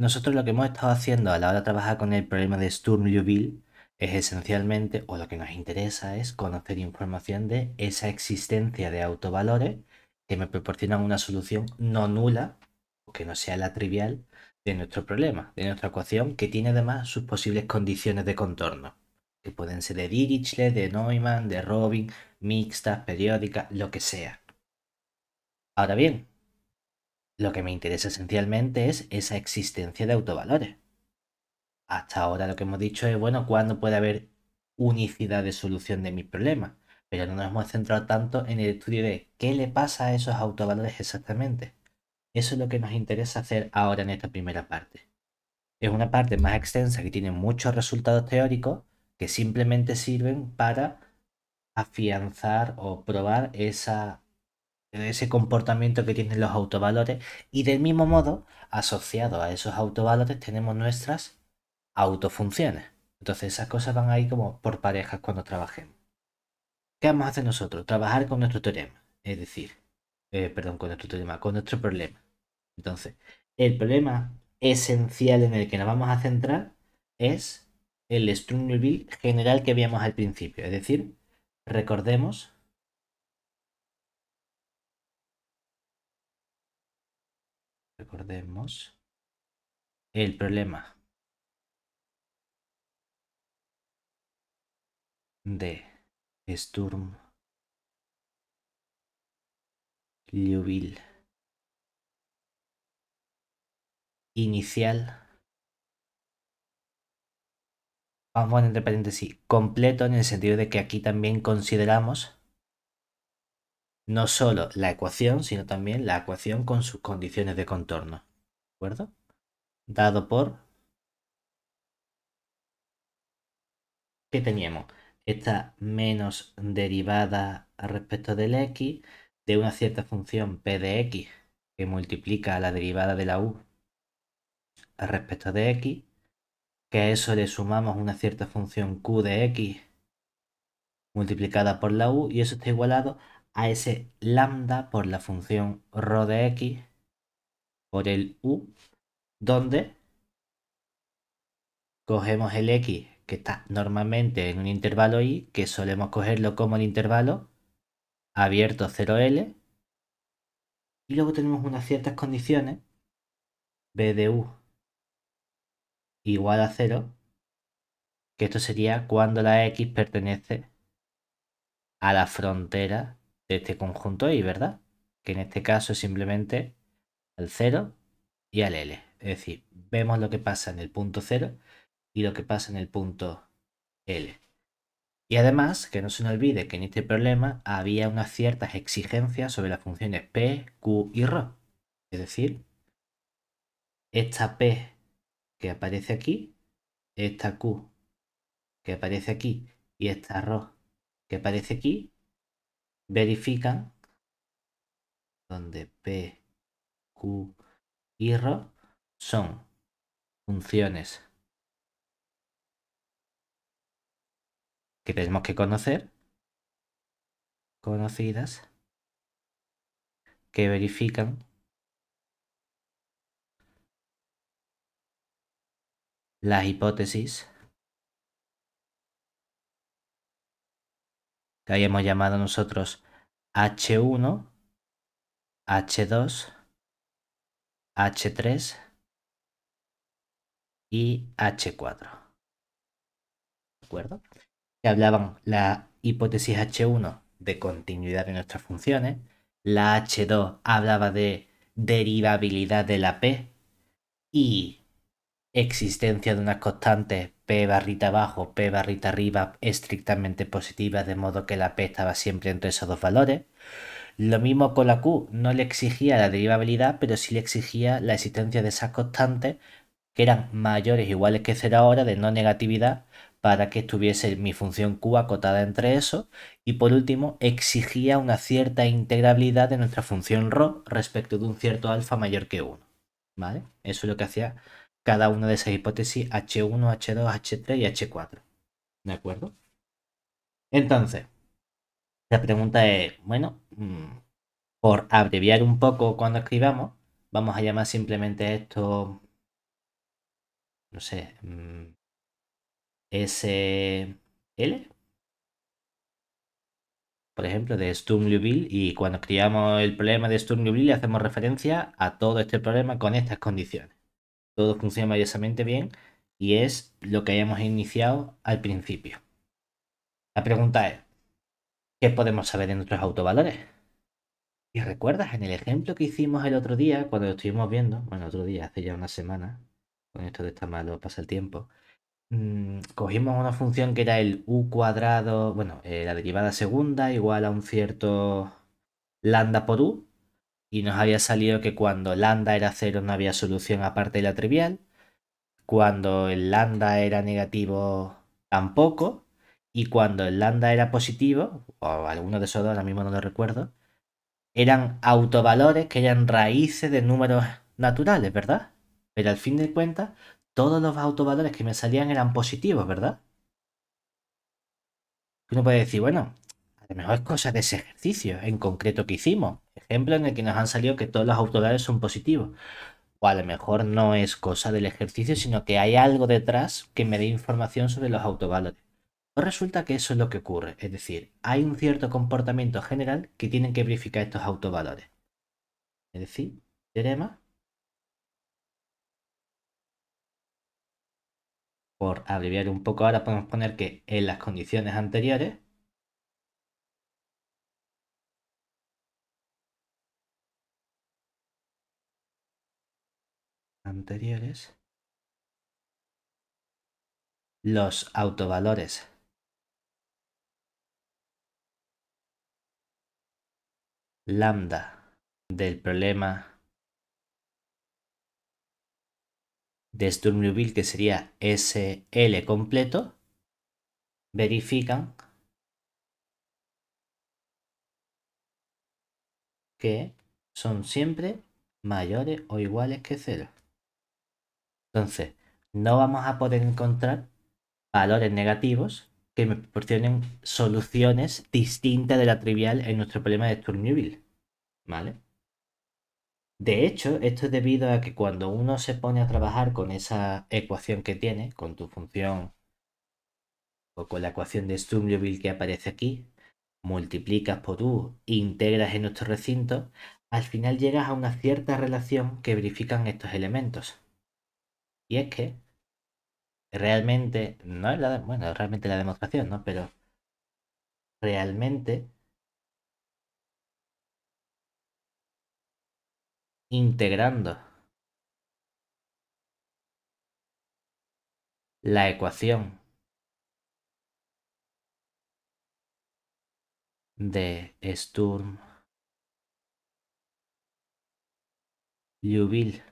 Nosotros lo que hemos estado haciendo a la hora de trabajar con el problema de Sturm Liouville es esencialmente, o lo que nos interesa es conocer información de esa existencia de autovalores que me proporcionan una solución no nula, o que no sea la trivial, de nuestro problema, de nuestra ecuación, que tiene además sus posibles condiciones de contorno, que pueden ser de Dirichlet, de Neumann, de Robin, mixtas, periódicas, lo que sea. Ahora bien, lo que me interesa esencialmente es esa existencia de autovalores. Hasta ahora lo que hemos dicho es, bueno, ¿cuándo puede haber unicidad de solución de mis problemas? Pero no nos hemos centrado tanto en el estudio de qué le pasa a esos autovalores exactamente. Eso es lo que nos interesa hacer ahora en esta primera parte. Es una parte más extensa que tiene muchos resultados teóricos que simplemente sirven para afianzar o probar esa ese comportamiento que tienen los autovalores y del mismo modo, asociado a esos autovalores tenemos nuestras autofunciones. Entonces esas cosas van ahí como por parejas cuando trabajemos. ¿Qué vamos a hacer nosotros? Trabajar con nuestro teorema, es decir, eh, perdón, con nuestro teorema, con nuestro problema. Entonces, el problema esencial en el que nos vamos a centrar es el Strungleville general que habíamos al principio, es decir, recordemos recordemos, el problema de Sturm Liouville inicial vamos a poner entre paréntesis completo en el sentido de que aquí también consideramos no solo la ecuación, sino también la ecuación con sus condiciones de contorno. ¿De acuerdo? Dado por... ¿Qué teníamos? Esta menos derivada respecto del x de una cierta función p de x que multiplica la derivada de la u respecto de x, que a eso le sumamos una cierta función q de x multiplicada por la u y eso está igualado a ese lambda por la función rho de x por el u, donde cogemos el x que está normalmente en un intervalo y, que solemos cogerlo como el intervalo abierto 0L. Y luego tenemos unas ciertas condiciones. B de U igual a 0. Que esto sería cuando la X pertenece a la frontera de este conjunto Y, ¿verdad? Que en este caso es simplemente al 0 y al L. Es decir, vemos lo que pasa en el punto 0 y lo que pasa en el punto L. Y además, que no se nos olvide que en este problema había unas ciertas exigencias sobre las funciones P, Q y R. Es decir, esta P que aparece aquí, esta Q que aparece aquí y esta R que aparece aquí, verifican, donde P, Q y R son funciones que tenemos que conocer, conocidas, que verifican las hipótesis que habíamos llamado nosotros H1, H2, H3 y H4. ¿De acuerdo? Que hablaban la hipótesis H1 de continuidad de nuestras funciones, la H2 hablaba de derivabilidad de la P y existencia de unas constantes P barrita abajo, P barrita arriba estrictamente positivas, de modo que la P estaba siempre entre esos dos valores. Lo mismo con la Q, no le exigía la derivabilidad, pero sí le exigía la existencia de esas constantes que eran mayores o iguales que cero ahora de no negatividad para que estuviese mi función Q acotada entre eso. Y por último, exigía una cierta integrabilidad de nuestra función ρ respecto de un cierto alfa mayor que 1. ¿Vale? Eso es lo que hacía cada una de esas hipótesis H1, H2, H3 y H4. ¿De acuerdo? Entonces, la pregunta es, bueno, mm, por abreviar un poco cuando escribamos, vamos a llamar simplemente esto, no sé, mm, SL, por ejemplo, de Sturm Liouville y cuando escribamos el problema de Sturm Liouville hacemos referencia a todo este problema con estas condiciones todo funciona maravillosamente bien y es lo que hayamos iniciado al principio. La pregunta es, ¿qué podemos saber de nuestros autovalores? Y recuerdas en el ejemplo que hicimos el otro día, cuando lo estuvimos viendo, bueno, otro día, hace ya una semana, con esto de estar malo pasa el tiempo, mm, cogimos una función que era el u cuadrado, bueno, eh, la derivada segunda igual a un cierto lambda por u, y nos había salido que cuando lambda era cero no había solución aparte de la trivial, cuando el lambda era negativo tampoco, y cuando el lambda era positivo, o alguno de esos dos, ahora mismo no lo recuerdo, eran autovalores que eran raíces de números naturales, ¿verdad? Pero al fin de cuentas, todos los autovalores que me salían eran positivos, ¿verdad? Uno puede decir, bueno, lo mejor es cosa de ese ejercicio en concreto que hicimos. Ejemplo en el que nos han salido que todos los autovalores son positivos. O a lo mejor no es cosa del ejercicio, sino que hay algo detrás que me dé información sobre los autovalores. Pues resulta que eso es lo que ocurre, es decir, hay un cierto comportamiento general que tienen que verificar estos autovalores. Es decir, teorema por abreviar un poco ahora podemos poner que en las condiciones anteriores anteriores, los autovalores lambda del problema de Sturm que sería SL completo, verifican que son siempre mayores o iguales que cero. Entonces, no vamos a poder encontrar valores negativos que me proporcionen soluciones distintas de la trivial en nuestro problema de Sturm-Newville. De hecho, esto es debido a que cuando uno se pone a trabajar con esa ecuación que tiene, con tu función o con la ecuación de Sturm-Liouville que aparece aquí, multiplicas por u, integras en nuestro recinto, al final llegas a una cierta relación que verifican estos elementos. Y es que realmente, no es la, bueno, realmente la demostración, ¿no? Pero realmente integrando la ecuación de Sturm Liouville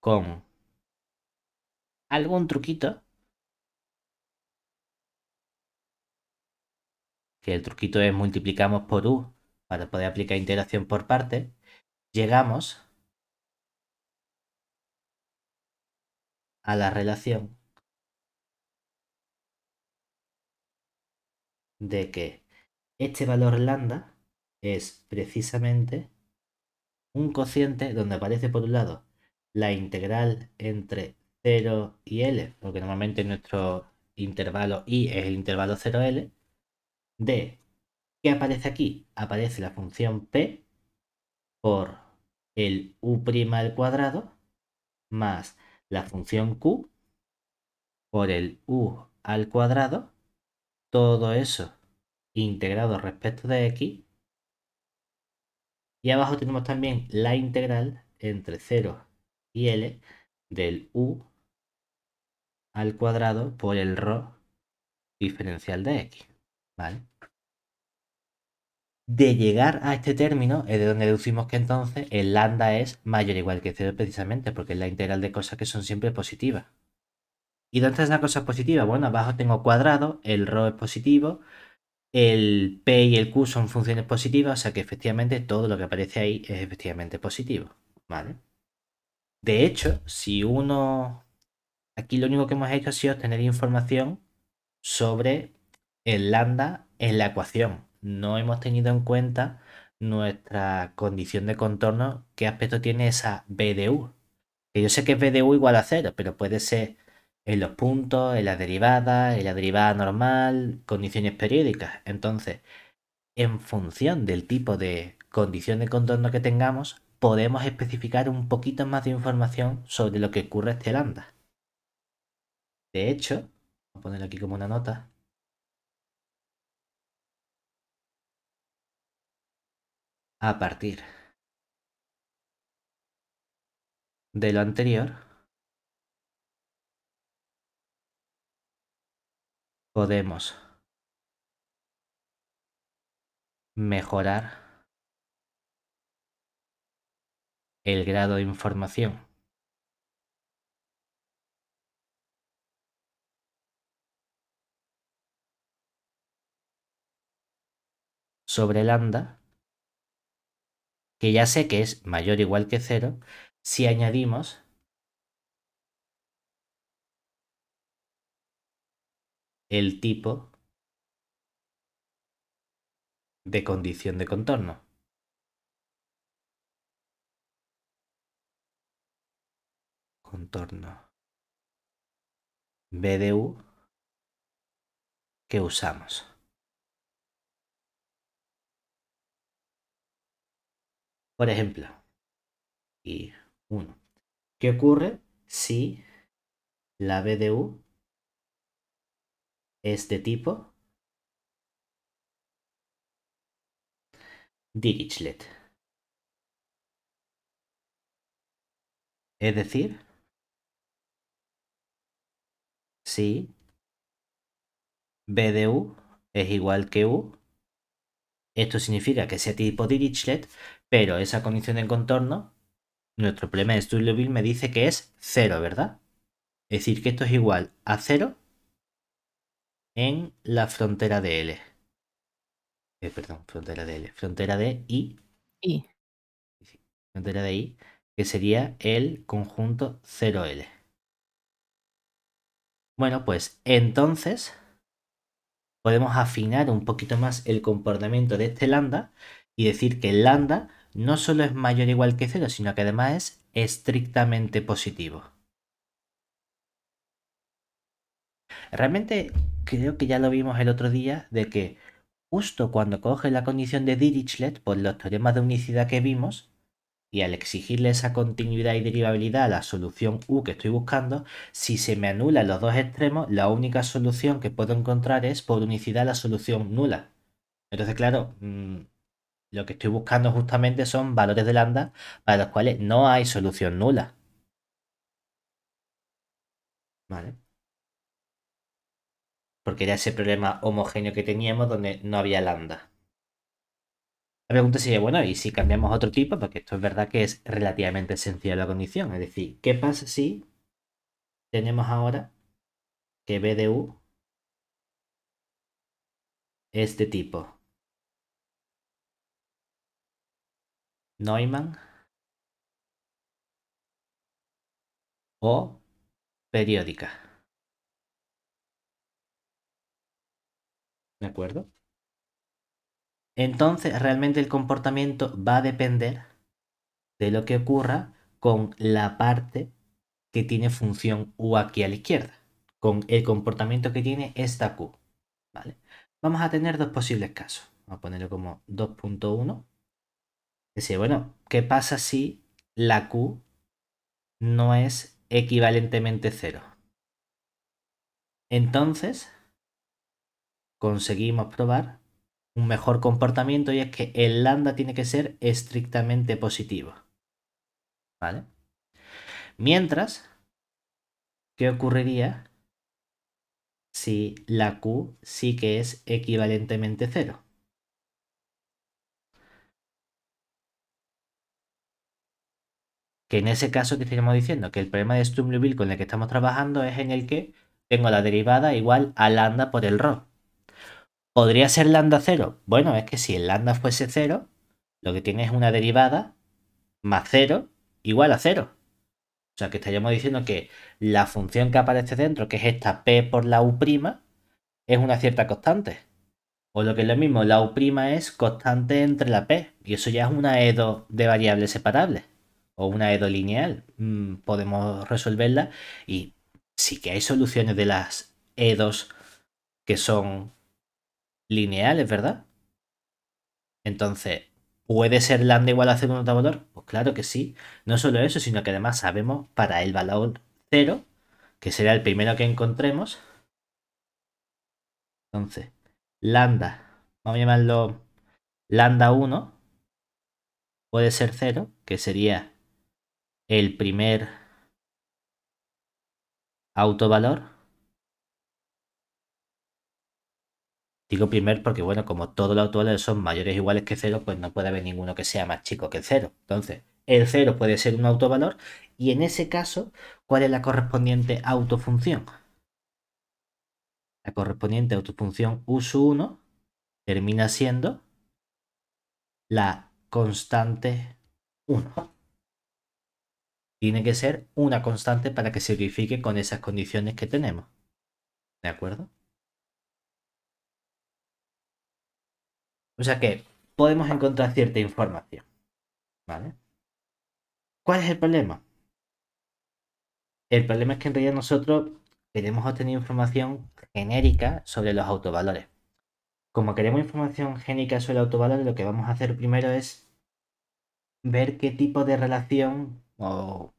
con algún truquito. Que el truquito es multiplicamos por U para poder aplicar integración por parte. Llegamos a la relación de que este valor lambda es precisamente un cociente donde aparece por un lado la integral entre 0 y L, porque normalmente nuestro intervalo I es el intervalo 0L, de, ¿qué aparece aquí? Aparece la función P por el U' al cuadrado más la función Q por el U al cuadrado, todo eso integrado respecto de X, y abajo tenemos también la integral entre 0 y L del U al cuadrado por el Rho diferencial de X. ¿Vale? De llegar a este término es de donde deducimos que entonces el lambda es mayor o igual que 0 precisamente, porque es la integral de cosas que son siempre positivas. ¿Y dónde es las cosa positiva? Bueno, abajo tengo cuadrado, el rho es positivo, el p y el q son funciones positivas, o sea que efectivamente todo lo que aparece ahí es efectivamente positivo. ¿Vale? De hecho, si uno... Aquí lo único que hemos hecho ha sido obtener información sobre el lambda en la ecuación. No hemos tenido en cuenta nuestra condición de contorno, qué aspecto tiene esa BDU. Que yo sé que es BDU igual a cero, pero puede ser en los puntos, en la derivada, en la derivada normal, condiciones periódicas. Entonces, en función del tipo de condición de contorno que tengamos, podemos especificar un poquito más de información sobre lo que ocurre en lambda. De hecho, voy a poner aquí como una nota. A partir de lo anterior, podemos mejorar el grado de información sobre lambda, que ya sé que es mayor o igual que cero, si añadimos el tipo de condición de contorno. contorno BDU que usamos. Por ejemplo, y uno, ¿Qué ocurre si la BDU es de tipo Dirichlet? Es decir, si b de u es igual que u. Esto significa que sea tipo Dirichlet, pero esa condición de contorno, nuestro problema de Bill, me dice que es 0, ¿verdad? Es decir, que esto es igual a 0 en la frontera de L. Eh, perdón, frontera de L, frontera de I. I. Frontera de I, que sería el conjunto 0L. Bueno, pues entonces podemos afinar un poquito más el comportamiento de este lambda y decir que el lambda no solo es mayor o igual que cero, sino que además es estrictamente positivo. Realmente creo que ya lo vimos el otro día de que justo cuando coge la condición de Dirichlet por los teoremas de unicidad que vimos, y al exigirle esa continuidad y derivabilidad a la solución U que estoy buscando, si se me anulan los dos extremos, la única solución que puedo encontrar es por unicidad la solución nula. Entonces, claro, mm, lo que estoy buscando justamente son valores de lambda para los cuales no hay solución nula. ¿Vale? Porque era ese problema homogéneo que teníamos donde no había lambda. La pregunta sería, bueno, ¿y si cambiamos otro tipo? Porque esto es verdad que es relativamente sencilla la condición. Es decir, ¿qué pasa si tenemos ahora que BDU es de tipo Neumann o periódica? ¿De acuerdo? Entonces, realmente el comportamiento va a depender de lo que ocurra con la parte que tiene función U aquí a la izquierda, con el comportamiento que tiene esta Q. ¿vale? Vamos a tener dos posibles casos. Vamos a ponerlo como 2.1. Decir, bueno, ¿qué pasa si la Q no es equivalentemente cero? Entonces, conseguimos probar un mejor comportamiento y es que el lambda tiene que ser estrictamente positivo. ¿Vale? Mientras, ¿qué ocurriría si la Q sí que es equivalentemente cero? Que en ese caso que estaríamos diciendo, que el problema de Sturm-Liouville con el que estamos trabajando es en el que tengo la derivada igual a lambda por el rho. ¿Podría ser lambda 0? Bueno, es que si el lambda fuese 0, lo que tiene es una derivada más 0 igual a 0. O sea que estaríamos diciendo que la función que aparece dentro, que es esta p por la u', es una cierta constante. O lo que es lo mismo, la u' es constante entre la p. Y eso ya es una edo de variables separables. O una edo lineal. Mm, podemos resolverla. Y sí que hay soluciones de las edos que son lineales, ¿verdad? Entonces, ¿puede ser lambda igual a 0 en valor? Pues claro que sí. No solo eso, sino que además sabemos para el valor 0, que será el primero que encontremos. Entonces, lambda, vamos a llamarlo lambda 1, puede ser 0, que sería el primer autovalor Digo primer porque, bueno, como todos los autovalores son mayores o iguales que cero, pues no puede haber ninguno que sea más chico que cero. Entonces, el cero puede ser un autovalor y en ese caso, ¿cuál es la correspondiente autofunción? La correspondiente autofunción u 1 termina siendo la constante 1. Tiene que ser una constante para que se verifique con esas condiciones que tenemos. ¿De acuerdo? O sea que podemos encontrar cierta información. ¿Cuál es el problema? El problema es que en realidad nosotros queremos obtener información genérica sobre los autovalores. Como queremos información genérica sobre autovalores, lo que vamos a hacer primero es ver qué tipo de relación o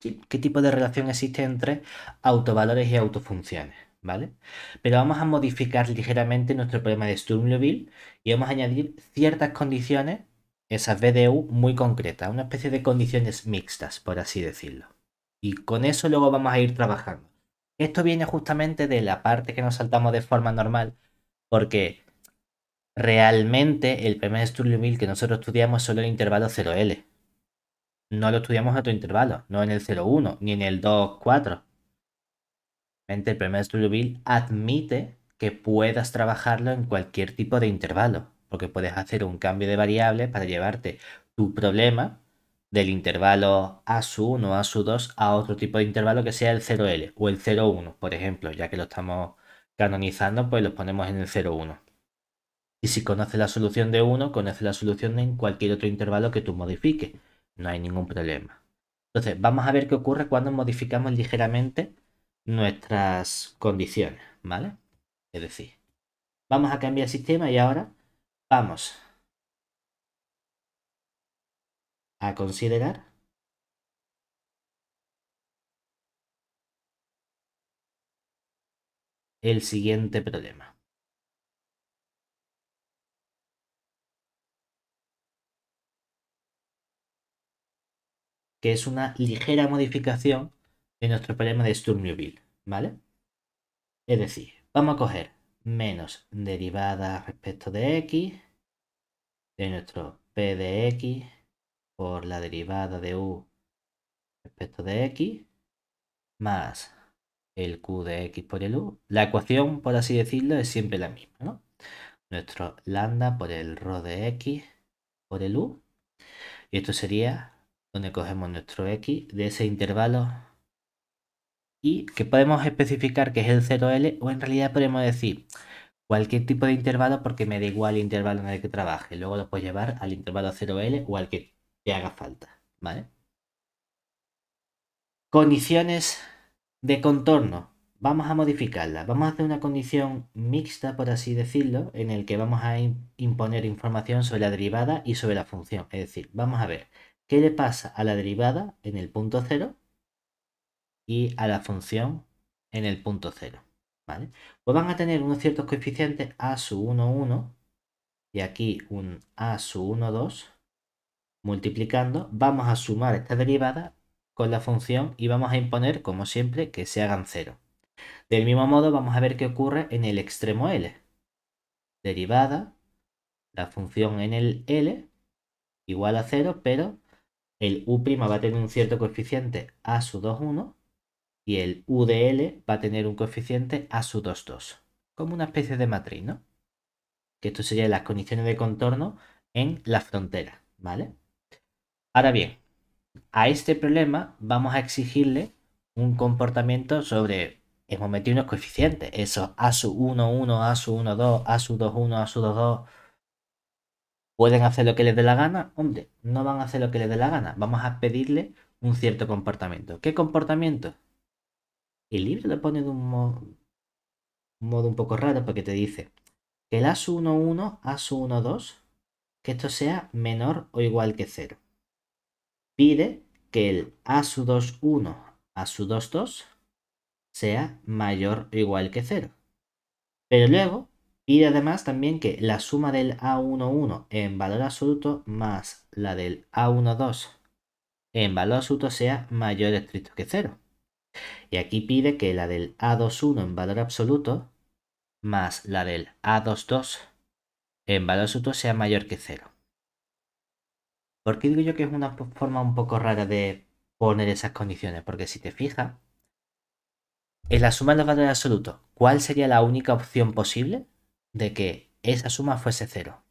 qué tipo de relación existe entre autovalores y autofunciones. ¿vale? Pero vamos a modificar ligeramente nuestro problema de sturm Sturmleville y vamos a añadir ciertas condiciones, esas BDU muy concretas, una especie de condiciones mixtas, por así decirlo. Y con eso luego vamos a ir trabajando. Esto viene justamente de la parte que nos saltamos de forma normal, porque realmente el problema de Sturm-Liouville que nosotros estudiamos es solo el intervalo 0L. No lo estudiamos en otro intervalo, no en el 0,1 ni en el 2,4 el problema de admite que puedas trabajarlo en cualquier tipo de intervalo, porque puedes hacer un cambio de variable para llevarte tu problema del intervalo ASU1 o su 2 a otro tipo de intervalo que sea el 0L o el 01, por ejemplo, ya que lo estamos canonizando, pues lo ponemos en el 01. Y si conoces la solución de 1, conoces la solución en cualquier otro intervalo que tú modifiques. No hay ningún problema. Entonces, vamos a ver qué ocurre cuando modificamos ligeramente nuestras condiciones, ¿vale? Es decir, vamos a cambiar el sistema y ahora vamos a considerar el siguiente problema. que es una ligera modificación de nuestro problema de sturm Sturm-Liouville, ¿vale? Es decir, vamos a coger menos derivada respecto de x de nuestro p de x por la derivada de u respecto de x más el q de x por el u. La ecuación, por así decirlo, es siempre la misma, ¿no? Nuestro lambda por el rho de x por el u. Y esto sería donde cogemos nuestro x de ese intervalo y que podemos especificar que es el 0L o en realidad podemos decir cualquier tipo de intervalo porque me da igual el intervalo en el que trabaje. Luego lo puedo llevar al intervalo 0L o al que te haga falta, ¿vale? Condiciones de contorno. Vamos a modificarla. Vamos a hacer una condición mixta, por así decirlo, en el que vamos a imponer información sobre la derivada y sobre la función. Es decir, vamos a ver qué le pasa a la derivada en el punto 0 y a la función en el punto 0. ¿vale? Pues van a tener unos ciertos coeficientes a su 1, 1 y aquí un a su 1, 2. Multiplicando, vamos a sumar esta derivada con la función y vamos a imponer, como siempre, que se hagan 0. Del mismo modo, vamos a ver qué ocurre en el extremo L. Derivada, la función en el L igual a 0, pero el U' va a tener un cierto coeficiente a su 2, 1 y el UDL va a tener un coeficiente a su 2, 2, como una especie de matriz, ¿no? Que esto sería las condiciones de contorno en la frontera, ¿vale? Ahora bien, a este problema vamos a exigirle un comportamiento sobre, hemos metido unos coeficientes, esos a su 1, 1, a su 1, 2, a su 2, 1, a su 2, 2, ¿Pueden hacer lo que les dé la gana? Hombre, no van a hacer lo que les dé la gana. Vamos a pedirle un cierto comportamiento. ¿Qué comportamiento? El libro lo pone de un, modo un, poco raro porque te dice que el a 11 1, 12 que esto sea menor o igual que 0. Pide que el a 21 2, 22 sea mayor o igual que 0. Pero luego pide además también que la suma del A11 en valor absoluto más la del A12 en valor absoluto sea mayor estricto que 0. Y aquí pide que la del A21 en valor absoluto más la del A22 en valor absoluto sea mayor que 0. ¿Por qué digo yo que es una forma un poco rara de poner esas condiciones? Porque si te fijas, en la suma de los valores absolutos, ¿cuál sería la única opción posible de que esa suma fuese 0?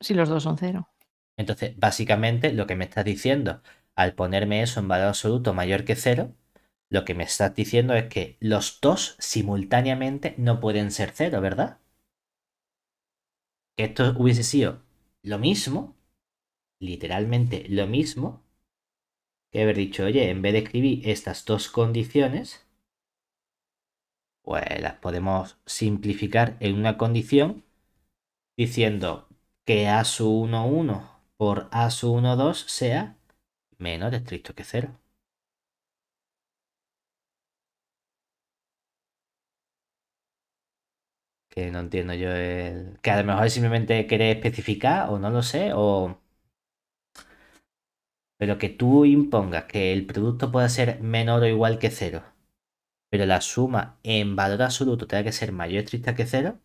Si los dos son 0. Entonces, básicamente lo que me estás diciendo al ponerme eso en valor absoluto mayor que cero, lo que me estás diciendo es que los dos simultáneamente no pueden ser cero, ¿verdad? Que esto hubiese sido lo mismo, literalmente lo mismo, que haber dicho, oye, en vez de escribir estas dos condiciones, pues las podemos simplificar en una condición diciendo que A1,1 su por A1,2 su sea menor estricto que cero. Que no entiendo yo el... Que a lo mejor simplemente quiere especificar o no lo sé o... Pero que tú impongas que el producto pueda ser menor o igual que cero, pero la suma en valor absoluto tenga que ser mayor estricta que cero,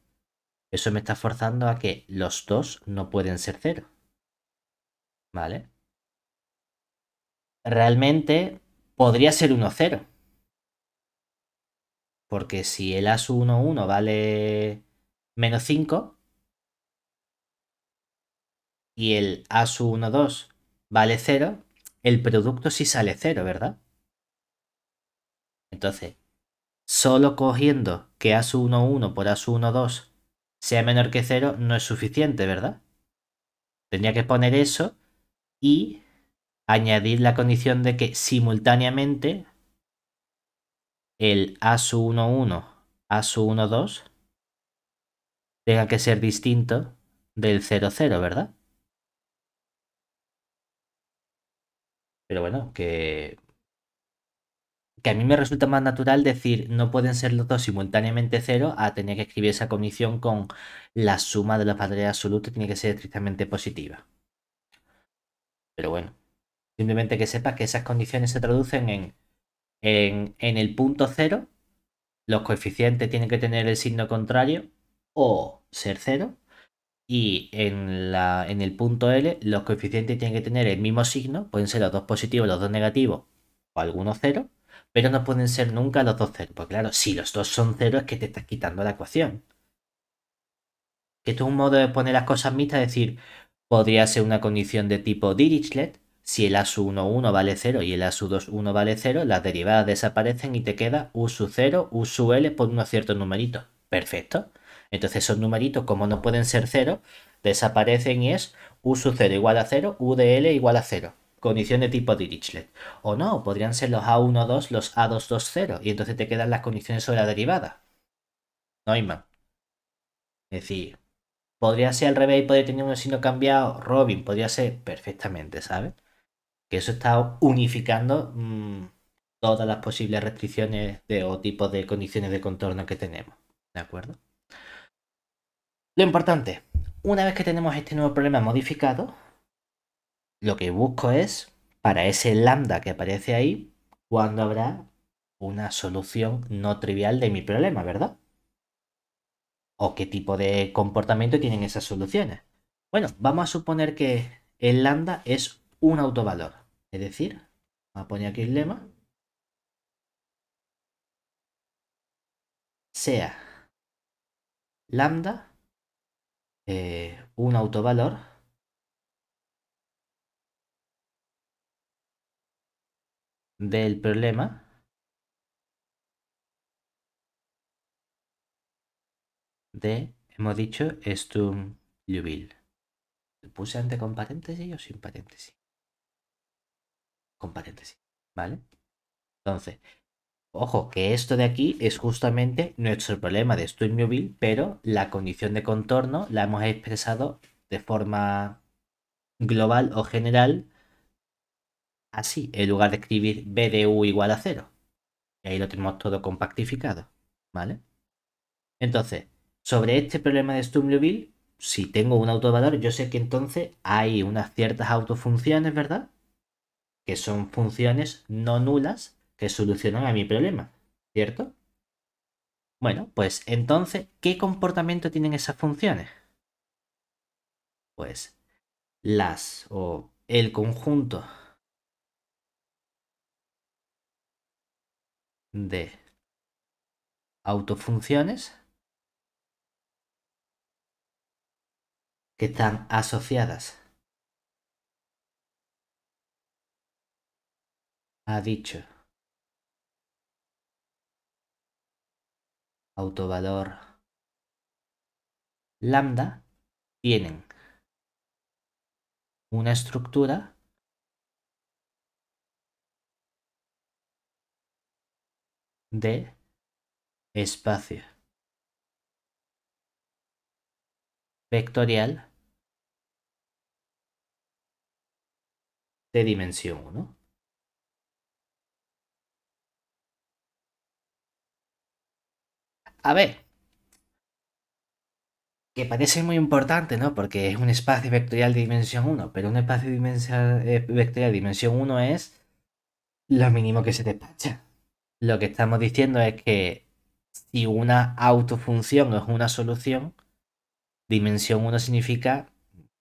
eso me está forzando a que los dos no pueden ser cero. ¿Vale? realmente podría ser 1-0. Porque si el as 1-1 vale menos 5 y el as 1-2 vale 0, el producto sí sale 0, ¿verdad? Entonces, solo cogiendo que as 1-1 por as 1-2 sea menor que 0 no es suficiente, ¿verdad? Tendría que poner eso y Añadir la condición de que simultáneamente el a 11 a 12 tenga que ser distinto del 0, 0, ¿verdad? Pero bueno, que, que a mí me resulta más natural decir no pueden ser los dos simultáneamente cero a tener que escribir esa condición con la suma de los valores absolutos tiene que ser estrictamente positiva. Pero bueno. Simplemente que sepas que esas condiciones se traducen en, en, el punto cero, los coeficientes tienen que tener el signo contrario o ser cero, y en, en el punto L los coeficientes tienen que tener el mismo signo, pueden ser los dos positivos, los dos negativos o algunos cero, pero no pueden ser nunca los dos ceros. Pues claro, si los dos son ceros es que te estás quitando la ecuación. Que esto es un modo de poner las cosas mixtas, es decir, podría ser una condición de tipo Dirichlet, si el a 11 vale 0 y el a 2, 21 vale 0, las derivadas desaparecen y te queda U sub 0, U sub L por unos ciertos numeritos. Perfecto. Entonces esos numeritos, como no pueden ser 0, desaparecen y es U 0 igual a 0, U igual a 0. Condición de tipo Dirichlet. O no, podrían ser los a 2, los a 0. y entonces te quedan las condiciones sobre la derivada. más. Es decir, podría ser al revés y podría tener un signo cambiado. Robin, podría ser perfectamente, ¿sabes? eso está unificando mm, todas las posibles restricciones de, o tipos de condiciones de contorno que tenemos. ¿De acuerdo? Lo importante, una vez que tenemos este nuevo problema modificado, lo que busco es, para ese lambda que aparece ahí, cuando habrá una solución no trivial de mi problema, ¿verdad? ¿O qué tipo de comportamiento tienen esas soluciones? Bueno, vamos a suponer que el lambda es un autovalor. Es decir, vamos a poner aquí el lema. Sea lambda eh, un autovalor del problema de, hemos dicho, Sturm lubil puse antes con paréntesis o sin paréntesis? paréntesis, ¿vale? Entonces, ojo, que esto de aquí es justamente nuestro problema de Sturm-Liouville pero la condición de contorno la hemos expresado de forma global o general así, en lugar de escribir u igual a cero. Y ahí lo tenemos todo compactificado, ¿vale? Entonces, sobre este problema de móvil si tengo un autovalor, yo sé que entonces hay unas ciertas autofunciones, ¿verdad? que son funciones no nulas que solucionan a mi problema, ¿cierto? Bueno, pues entonces, ¿qué comportamiento tienen esas funciones? Pues las o el conjunto de autofunciones que están asociadas ha dicho. Autovalor lambda tienen una estructura de espacio vectorial de dimensión 1. A ver. Que parece muy importante, ¿no? Porque es un espacio vectorial de dimensión 1, pero un espacio eh, vectorial de dimensión 1 es lo mínimo que se despacha. Lo que estamos diciendo es que si una autofunción es una solución, dimensión 1 significa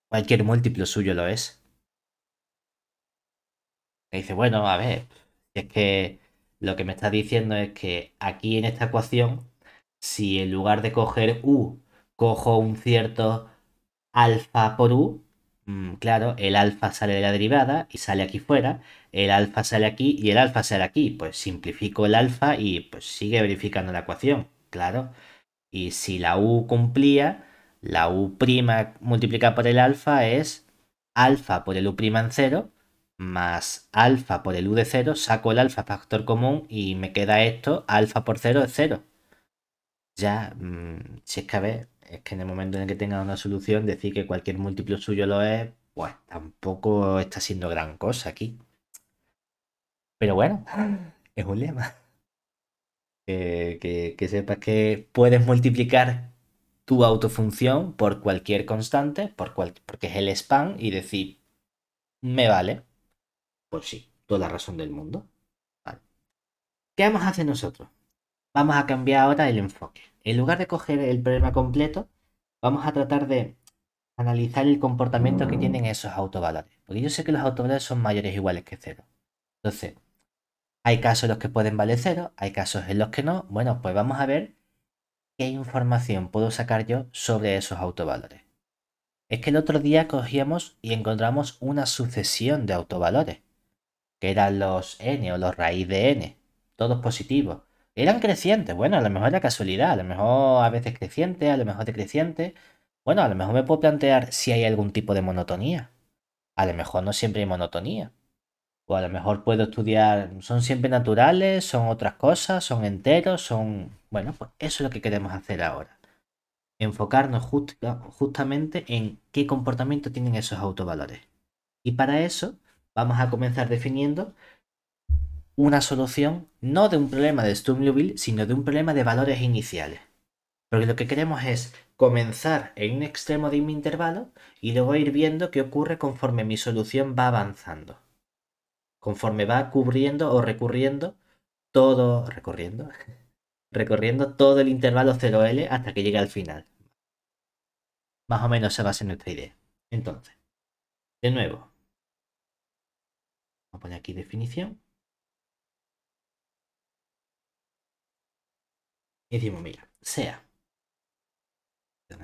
cualquier múltiplo suyo lo es. Y dice, bueno, a ver, es que lo que me está diciendo es que aquí en esta ecuación si en lugar de coger U cojo un cierto alfa por U, mm, claro, el alfa sale de la derivada y sale aquí fuera, el alfa sale aquí y el alfa sale aquí, pues simplifico el alfa y pues sigue verificando la ecuación, claro. Y si la U cumplía, la U' multiplicada por el alfa es alfa por el U' en cero más alfa por el U de 0, saco el alfa factor común y me queda esto, alfa por 0 es 0 ya mm, si es que a ver, es que en el momento en el que tenga una solución, decir que cualquier múltiplo suyo lo es, pues tampoco está siendo gran cosa aquí. Pero bueno, es un lema. Que, sepas que puedes multiplicar tu autofunción por cualquier constante, por porque es el spam, y decir, me vale. Pues sí, toda la razón del mundo. ¿Qué vamos a hacer nosotros? vamos a cambiar ahora el enfoque. En lugar de coger el problema completo, vamos a tratar de analizar el comportamiento que tienen esos autovalores. Porque yo sé que los autovalores son mayores o iguales que cero. Entonces, hay casos en los que pueden valer cero, hay casos en los que no. Bueno, pues vamos a ver qué información puedo sacar yo sobre esos autovalores. Es que el otro día cogíamos y encontramos una sucesión de autovalores, que eran los n o los raíz de n, todos positivos. Eran crecientes, bueno, a lo mejor era casualidad, a lo mejor a veces creciente, a lo mejor decreciente. Bueno, a lo mejor me puedo plantear si hay algún tipo de monotonía. A lo mejor no siempre hay monotonía. O a lo mejor puedo estudiar, son siempre naturales, son otras cosas, son enteros, son... Bueno, pues eso es lo que queremos hacer ahora. Enfocarnos justamente en qué comportamiento tienen esos autovalores. Y para eso vamos a comenzar definiendo una solución no de un problema de Sturm sino de un problema de valores iniciales. Porque lo que queremos es comenzar en un extremo de mi intervalo y luego ir viendo qué ocurre conforme mi solución va avanzando. Conforme va cubriendo o recurriendo todo, recorriendo, recorriendo todo el intervalo 0L hasta que llegue al final. Más o menos se basa en nuestra idea. Entonces, de nuevo, vamos a poner aquí definición. Y decimos, mira, sea. No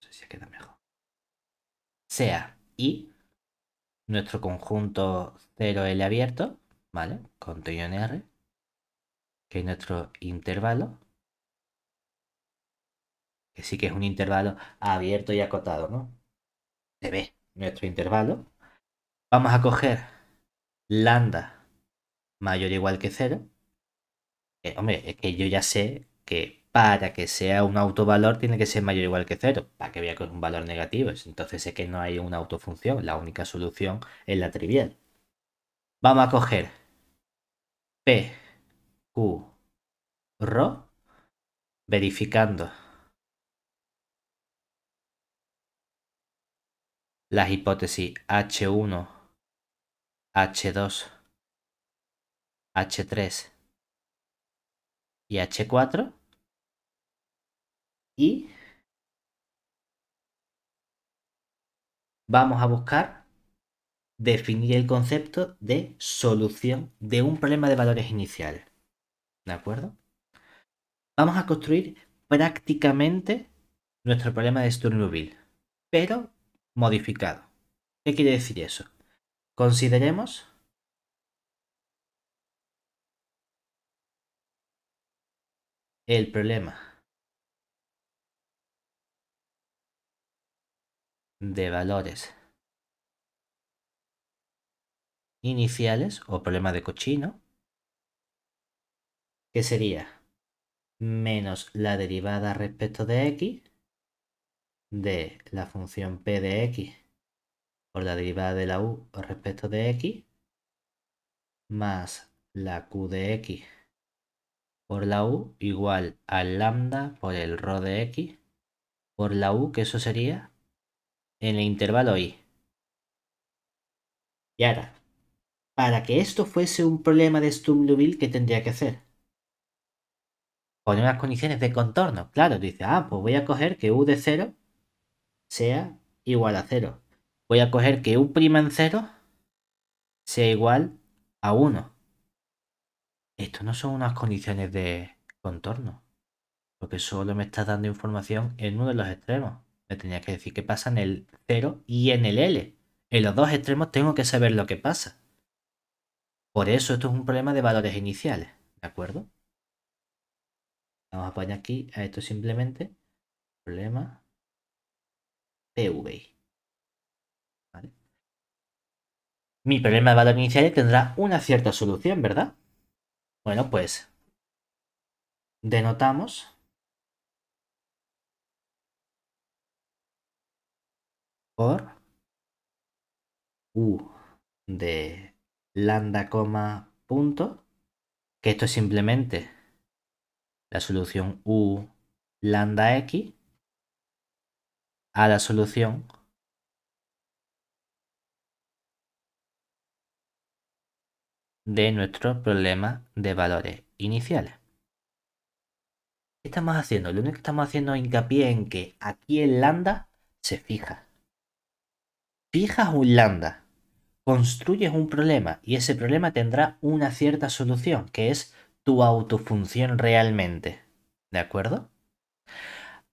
sé si queda mejor. Sea y nuestro conjunto 0L abierto, ¿vale? Contenido en R, que es nuestro intervalo, que sí que es un intervalo abierto y acotado, ¿no? Se ve nuestro intervalo. Vamos a coger lambda mayor o igual que cero, eh, hombre, es que yo ya sé que para que sea un autovalor tiene que ser mayor o igual que cero, para que vea que es un valor negativo. Entonces sé que no hay una autofunción, la única solución es la trivial. Vamos a coger P, Q, R, verificando las hipótesis H1, H2, H3 y H4 y vamos a buscar definir el concepto de solución de un problema de valores inicial. ¿De acuerdo? Vamos a construir prácticamente nuestro problema de Sturm pero modificado. ¿Qué quiere decir eso? Consideremos el problema de valores iniciales o problema de cochino, que sería menos la derivada respecto de x de la función p de x por la derivada de la u respecto de x más la q de x por la U igual a lambda por el rho de X por la U, que eso sería en el intervalo I. Y ahora, para que esto fuese un problema de Sturm-Liouville, ¿qué tendría que hacer? Poner unas condiciones de contorno. Claro, dice, ah, pues voy a coger que U de 0 sea igual a 0. Voy a coger que U' en 0 sea igual a 1. Esto no son unas condiciones de contorno. Porque solo me estás dando información en uno de los extremos. Me tenía que decir qué pasa en el 0 y en el L. En los dos extremos tengo que saber lo que pasa. Por eso esto es un problema de valores iniciales. ¿De acuerdo? Vamos a poner aquí a esto simplemente problema PVI. Mi problema de valores iniciales tendrá una cierta solución, ¿verdad? Bueno, pues denotamos por u de lambda coma punto, que esto es simplemente la solución u lambda x a la solución de nuestro problema de valores iniciales. ¿Qué estamos haciendo? Lo único que estamos haciendo es hincapié en que aquí en lambda se fija. Fijas un lambda, construyes un problema y ese problema tendrá una cierta solución, que es tu autofunción realmente. ¿De acuerdo?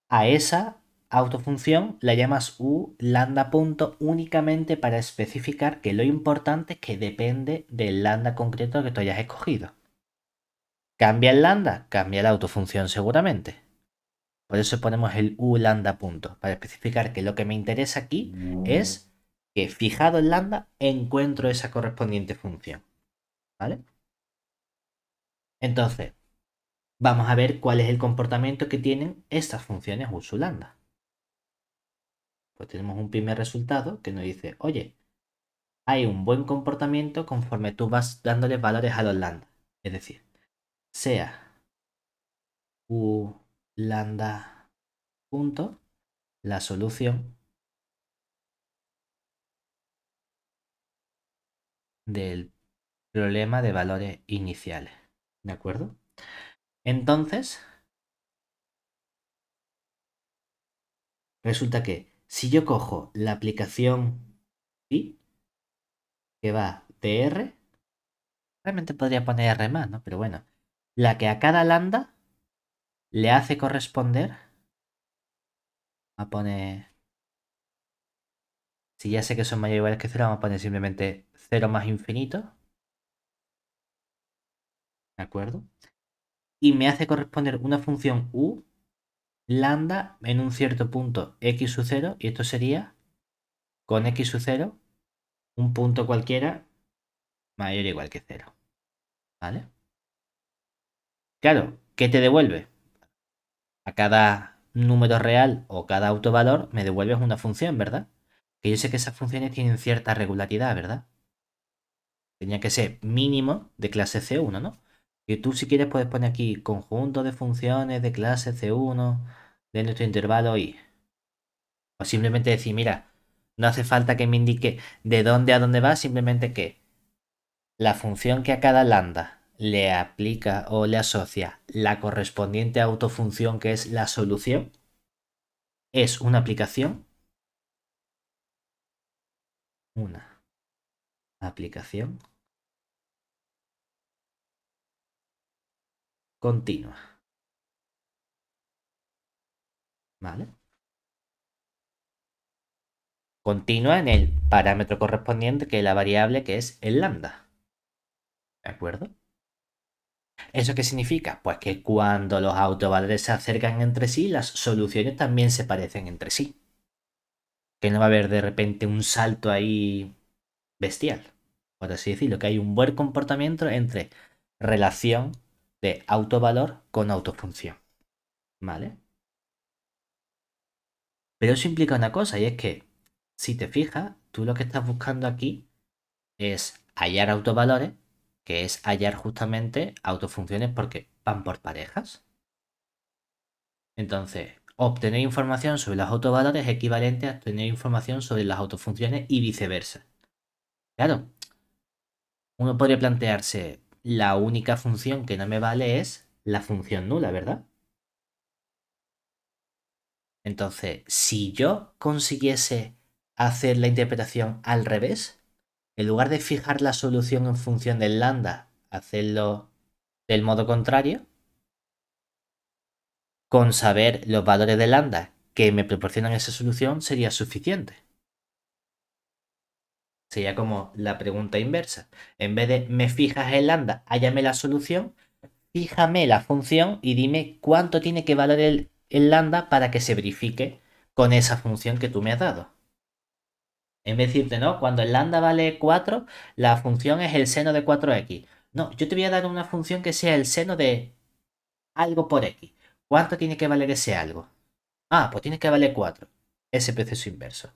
A esa autofunción la llamas u lambda punto únicamente para especificar que lo importante es que depende del lambda concreto que tú hayas escogido. ¿Cambia el lambda? Cambia la autofunción seguramente. Por eso ponemos el u lambda punto, para especificar que lo que me interesa aquí mm. es que fijado el lambda encuentro esa correspondiente función. ¿Vale? Entonces, vamos a ver cuál es el comportamiento que tienen estas funciones u lambda. Pues tenemos un primer resultado que nos dice, oye, hay un buen comportamiento conforme tú vas dándole valores a los lambda. Es decir, sea u lambda punto la solución del problema de valores iniciales. ¿De acuerdo? Entonces, resulta que si yo cojo la aplicación Y, que va de R, realmente podría poner R más, ¿no? Pero bueno, la que a cada lambda le hace corresponder a poner si ya sé que son mayores o iguales que 0, vamos a poner simplemente 0 más infinito. ¿De acuerdo? Y me hace corresponder una función u lambda en un cierto punto x 0 y esto sería con x 0 un punto cualquiera mayor o igual que 0. ¿Vale? Claro, ¿qué te devuelve? A cada número real o cada autovalor me devuelves una función, ¿verdad? Que yo sé que esas funciones tienen cierta regularidad, ¿verdad? Tenía que ser mínimo de clase C1, ¿no? Y tú si quieres puedes poner aquí conjunto de funciones de clase C1, de nuestro intervalo y... O simplemente decir, mira, no hace falta que me indique de dónde a dónde va, simplemente que la función que a cada lambda le aplica o le asocia la correspondiente autofunción que es la solución, es una aplicación. Una aplicación continua. ¿Vale? en el parámetro correspondiente que es la variable que es el lambda. ¿De acuerdo? ¿Eso qué significa? Pues que cuando los autovalores se acercan entre sí, las soluciones también se parecen entre sí. Que no va a haber de repente un salto ahí bestial, por así decirlo, que hay un buen comportamiento entre relación de autovalor con autofunción. ¿Vale? Pero eso implica una cosa y es que, si te fijas, tú lo que estás buscando aquí es hallar autovalores, que es hallar justamente autofunciones porque van por parejas. Entonces, obtener información sobre los autovalores es equivalente a obtener información sobre las autofunciones y viceversa. Claro, uno podría plantearse, la única función que no me vale es la función nula, ¿verdad? Entonces, si yo consiguiese hacer la interpretación al revés, en lugar de fijar la solución en función del lambda, hacerlo del modo contrario, con saber los valores de lambda que me proporcionan esa solución sería suficiente. Sería como la pregunta inversa. En vez de me fijas el lambda, hállame la solución, fíjame la función y dime cuánto tiene que valer el, el lambda para que se verifique con esa función que tú me has dado. En vez de decirte, no, cuando el lambda vale 4, la función es el seno de 4x. No, yo te voy a dar una función que sea el seno de algo por x. ¿Cuánto tiene que valer ese algo? Ah, pues tiene que valer 4. Ese proceso inverso.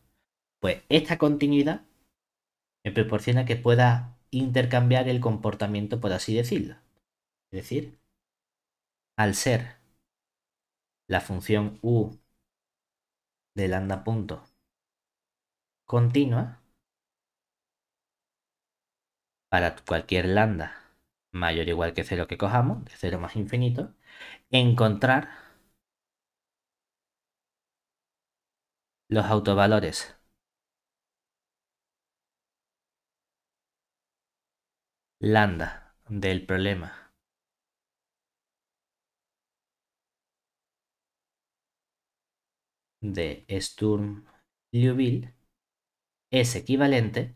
Pues esta continuidad me proporciona que pueda intercambiar el comportamiento, por así decirlo. Es decir, al ser la función u de lambda punto continua para cualquier lambda mayor o igual que cero que cojamos, de cero más infinito, encontrar los autovalores lambda del problema de Sturm Liouville es equivalente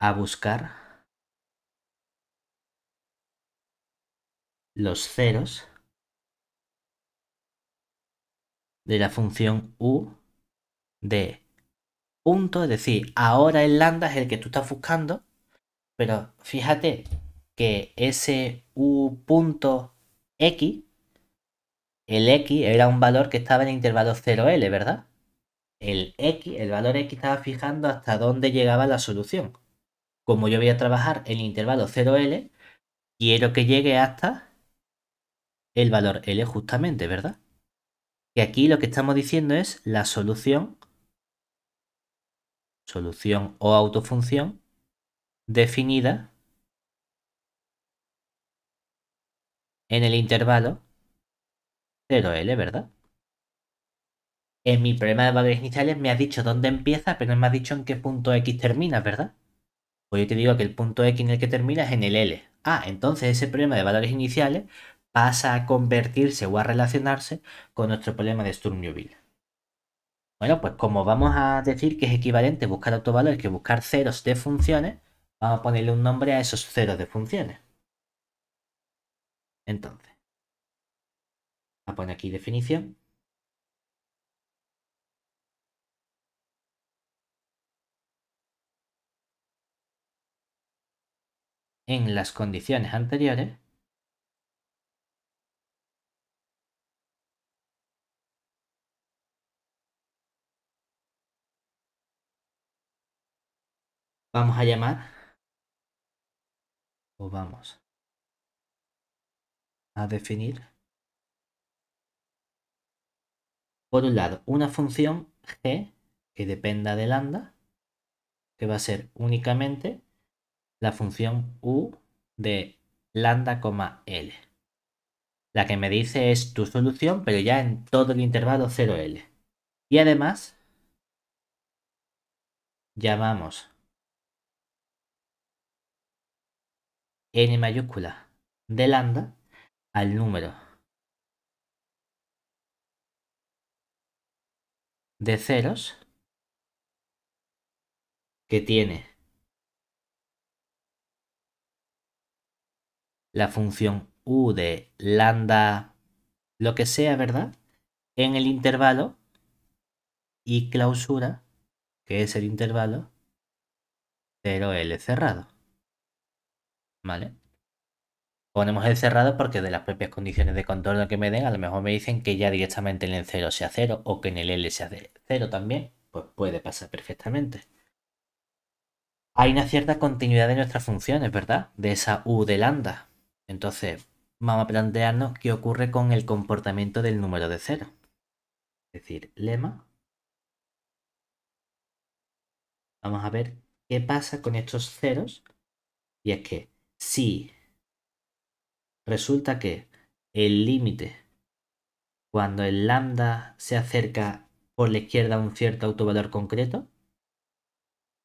a buscar los ceros de la función u de punto, es decir, ahora el lambda es el que tú estás buscando, pero fíjate que ese x el x era un valor que estaba en el intervalo 0L, ¿verdad? El x, el valor x estaba fijando hasta dónde llegaba la solución. Como yo voy a trabajar en el intervalo 0L, quiero que llegue hasta el valor L justamente, ¿verdad? Que aquí lo que estamos diciendo es la solución, solución o autofunción definida en el intervalo 0L, ¿verdad? En mi problema de valores iniciales me ha dicho dónde empieza, pero no me ha dicho en qué punto X termina, ¿verdad? Pues yo te digo que el punto X en el que termina es en el L. Ah, entonces ese problema de valores iniciales pasa a convertirse o a relacionarse con nuestro problema de Sturm-Newville. Bueno, pues como vamos a decir que es equivalente buscar autovalores que buscar ceros de funciones, vamos a ponerle un nombre a esos ceros de funciones. Entonces, a poner aquí definición. En las condiciones anteriores, vamos a llamar o vamos a definir. Por un lado, una función g que dependa de lambda, que va a ser únicamente la función u de lambda, l. La que me dice es tu solución, pero ya en todo el intervalo 0l. Y además, llamamos n mayúscula de lambda al número. de ceros que tiene la función u de lambda lo que sea, ¿verdad? En el intervalo y clausura, que es el intervalo 0L cerrado. ¿Vale? Ponemos el cerrado porque de las propias condiciones de contorno que me den, a lo mejor me dicen que ya directamente en el 0 sea 0 o que en el L sea 0 también, pues puede pasar perfectamente. Hay una cierta continuidad de nuestras funciones, ¿verdad? De esa U de lambda. Entonces, vamos a plantearnos qué ocurre con el comportamiento del número de cero Es decir, lema. Vamos a ver qué pasa con estos ceros. Y es que si Resulta que el límite, cuando el lambda se acerca por la izquierda a un cierto autovalor concreto,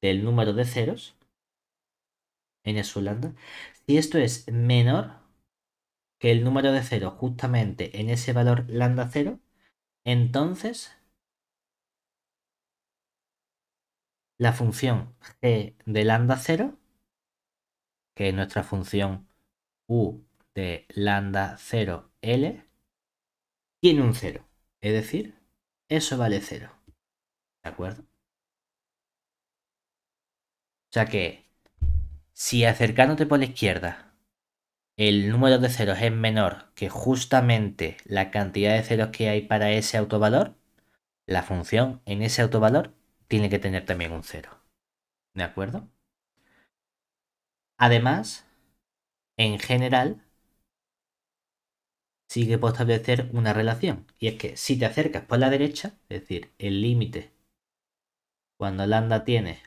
del número de ceros, en su lambda, si esto es menor que el número de ceros justamente en ese valor lambda 0, entonces la función g de lambda 0, que es nuestra función u de lambda 0L tiene un 0. Es decir, eso vale 0. ¿De acuerdo? O sea que si acercándote por la izquierda el número de ceros es menor que justamente la cantidad de ceros que hay para ese autovalor, la función en ese autovalor tiene que tener también un cero. ¿De acuerdo? Además, en general, sigue por establecer una relación. Y es que si te acercas por la derecha, es decir, el límite, cuando lambda tiene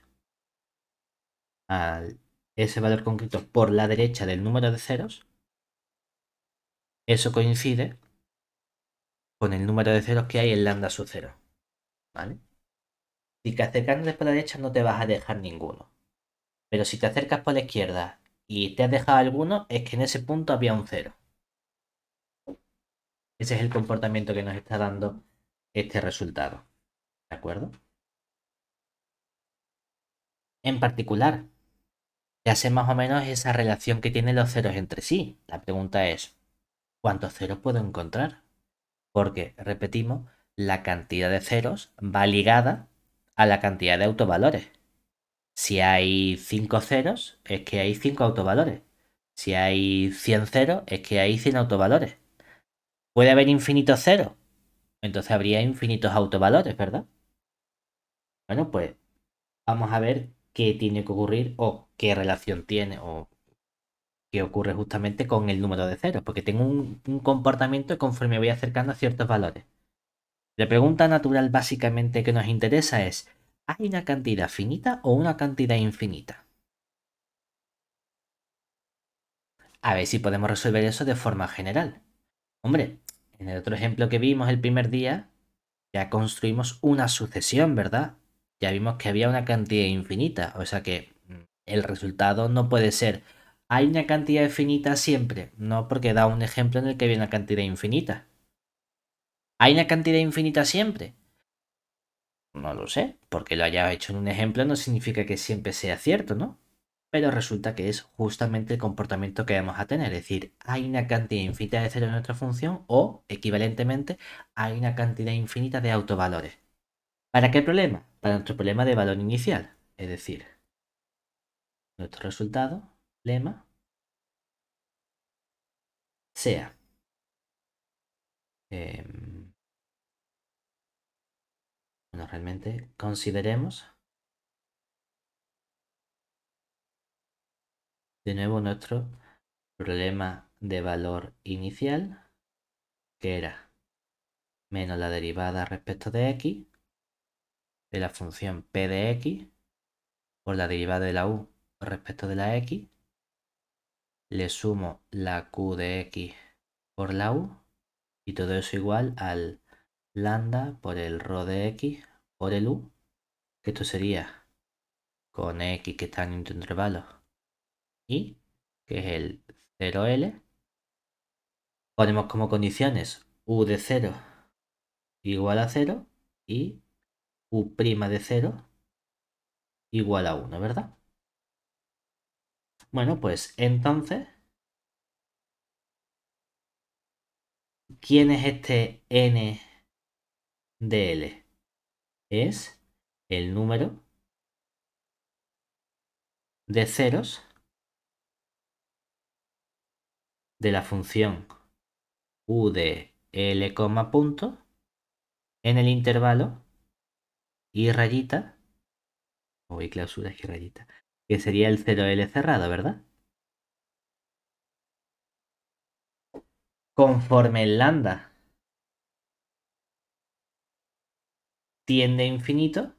ese valor concreto por la derecha del número de ceros, eso coincide con el número de ceros que hay en lambda sub cero. ¿Vale? Si te acercas por la derecha no te vas a dejar ninguno. Pero si te acercas por la izquierda y te has dejado alguno, es que en ese punto había un cero. Ese es el comportamiento que nos está dando este resultado. ¿De acuerdo? En particular, ya sé más o menos esa relación que tienen los ceros entre sí. La pregunta es, ¿cuántos ceros puedo encontrar? Porque, repetimos, la cantidad de ceros va ligada a la cantidad de autovalores. Si hay 5 ceros, es que hay 5 autovalores. Si hay 100 ceros, es que hay 100 autovalores puede haber infinitos ceros. Entonces habría infinitos autovalores, ¿verdad? Bueno, pues vamos a ver qué tiene que ocurrir o qué relación tiene o qué ocurre justamente con el número de ceros, porque tengo un, comportamiento conforme voy acercando a ciertos valores. La pregunta natural básicamente que nos interesa es, ¿hay una cantidad finita o una cantidad infinita? A ver si podemos resolver eso de forma general. Hombre, en el otro ejemplo que vimos el primer día, ya construimos una sucesión, ¿verdad? Ya vimos que había una cantidad infinita, o sea que mm, el resultado no puede ser hay una cantidad infinita siempre, no porque da un ejemplo en el que había una cantidad infinita. ¿Hay una cantidad infinita siempre? No lo sé, porque lo haya hecho en un ejemplo no significa que siempre sea cierto, ¿no? pero resulta que es justamente el comportamiento que vamos a tener, es decir, hay una cantidad infinita de cero en nuestra función o, equivalentemente, hay una cantidad infinita de autovalores. ¿Para qué problema? Para nuestro problema de valor inicial, es decir, nuestro resultado, lema, sea em, bueno, realmente consideremos de nuevo nuestro problema de valor inicial, que era menos la derivada respecto de x, de la función p de x, por la derivada de la u respecto de la x, le sumo la q de x por la u, y todo eso igual al lambda por el rho de x por el u, que esto sería con x que está en intervalos y, que es el 0L, ponemos como condiciones U de 0 igual a 0 y U' de 0 igual a 1, ¿verdad? Bueno, pues entonces, ¿quién es este n de L? Es el número de ceros de la función u de l, punto en el intervalo y rayita, o y clausura y rayita, que sería el 0L cerrado, ¿verdad? Conforme el lambda tiende a infinito,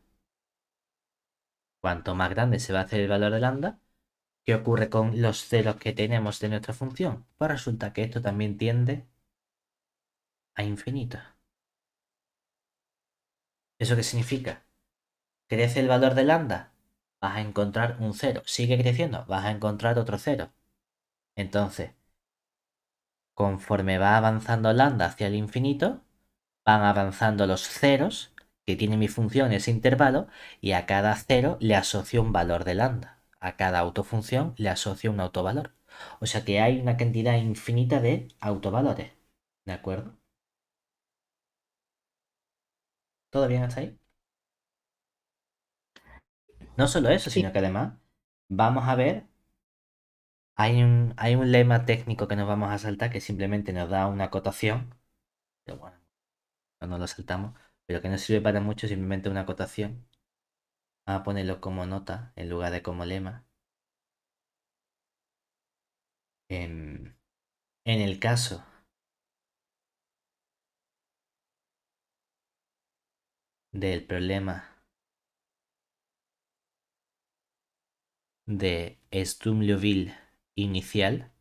cuanto más grande se va a hacer el valor de lambda, ¿Qué ocurre con los ceros que tenemos de nuestra función? Pues resulta que esto también tiende a infinito. ¿Eso qué significa? ¿Crece el valor de lambda? Vas a encontrar un cero. Sigue creciendo, vas a encontrar otro cero. Entonces, conforme va avanzando lambda hacia el infinito, van avanzando los ceros que tiene mi función ese intervalo y a cada cero le asocio un valor de lambda a cada autofunción le asocio un autovalor. O sea que hay una cantidad infinita de autovalores. ¿De acuerdo? ¿Todo bien hasta ahí? No solo eso, sino que además vamos a ver, hay un, hay un lema técnico que nos vamos a saltar que simplemente nos da una acotación, pero bueno, no nos lo saltamos, pero que no sirve para mucho, simplemente una acotación a ah, ponerlo como nota en lugar de como lema. Em, en, el caso del problema de Sturm-Liouville inicial,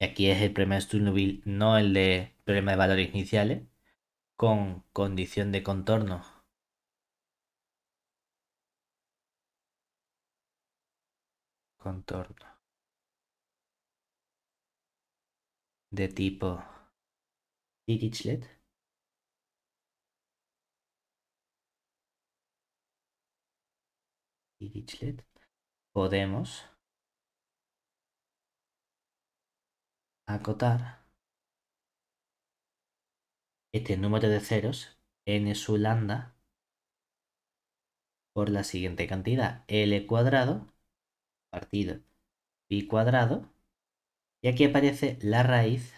aquí es el problema de liouville no el de problema de valores iniciales, con condición de contorno contorno de tipo Digichlet. Podemos acotar este número de ceros en su lambda por la siguiente cantidad l cuadrado partido pi cuadrado. Y aquí aparece la raíz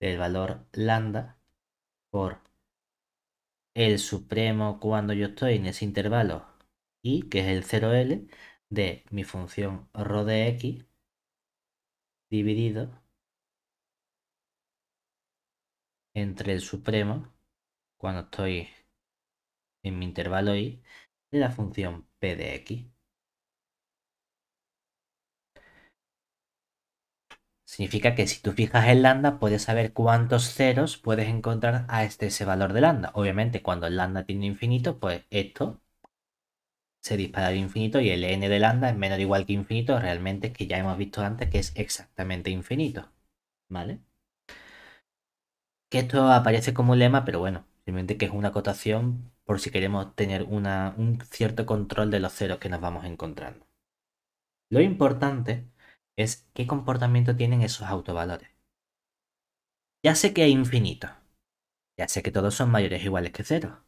del valor lambda por el supremo cuando yo estoy en ese intervalo y, que es el 0L, de mi función rho de x dividido entre el supremo cuando estoy en mi intervalo y de la función p de x. Significa que si tú fijas en lambda, puedes saber cuántos ceros puedes encontrar a este ese valor de lambda. Obviamente, cuando el lambda tiene infinito, pues esto se dispara de infinito y el n de lambda es menor o igual que infinito, realmente que ya hemos visto antes que es exactamente infinito. ¿Vale? Que esto aparece como un lema, pero bueno, simplemente que es una acotación por si queremos tener un cierto control de los ceros que nos vamos encontrando. Lo importante es qué comportamiento tienen esos autovalores. Ya sé que es infinito. Ya sé que todos son mayores o iguales que cero.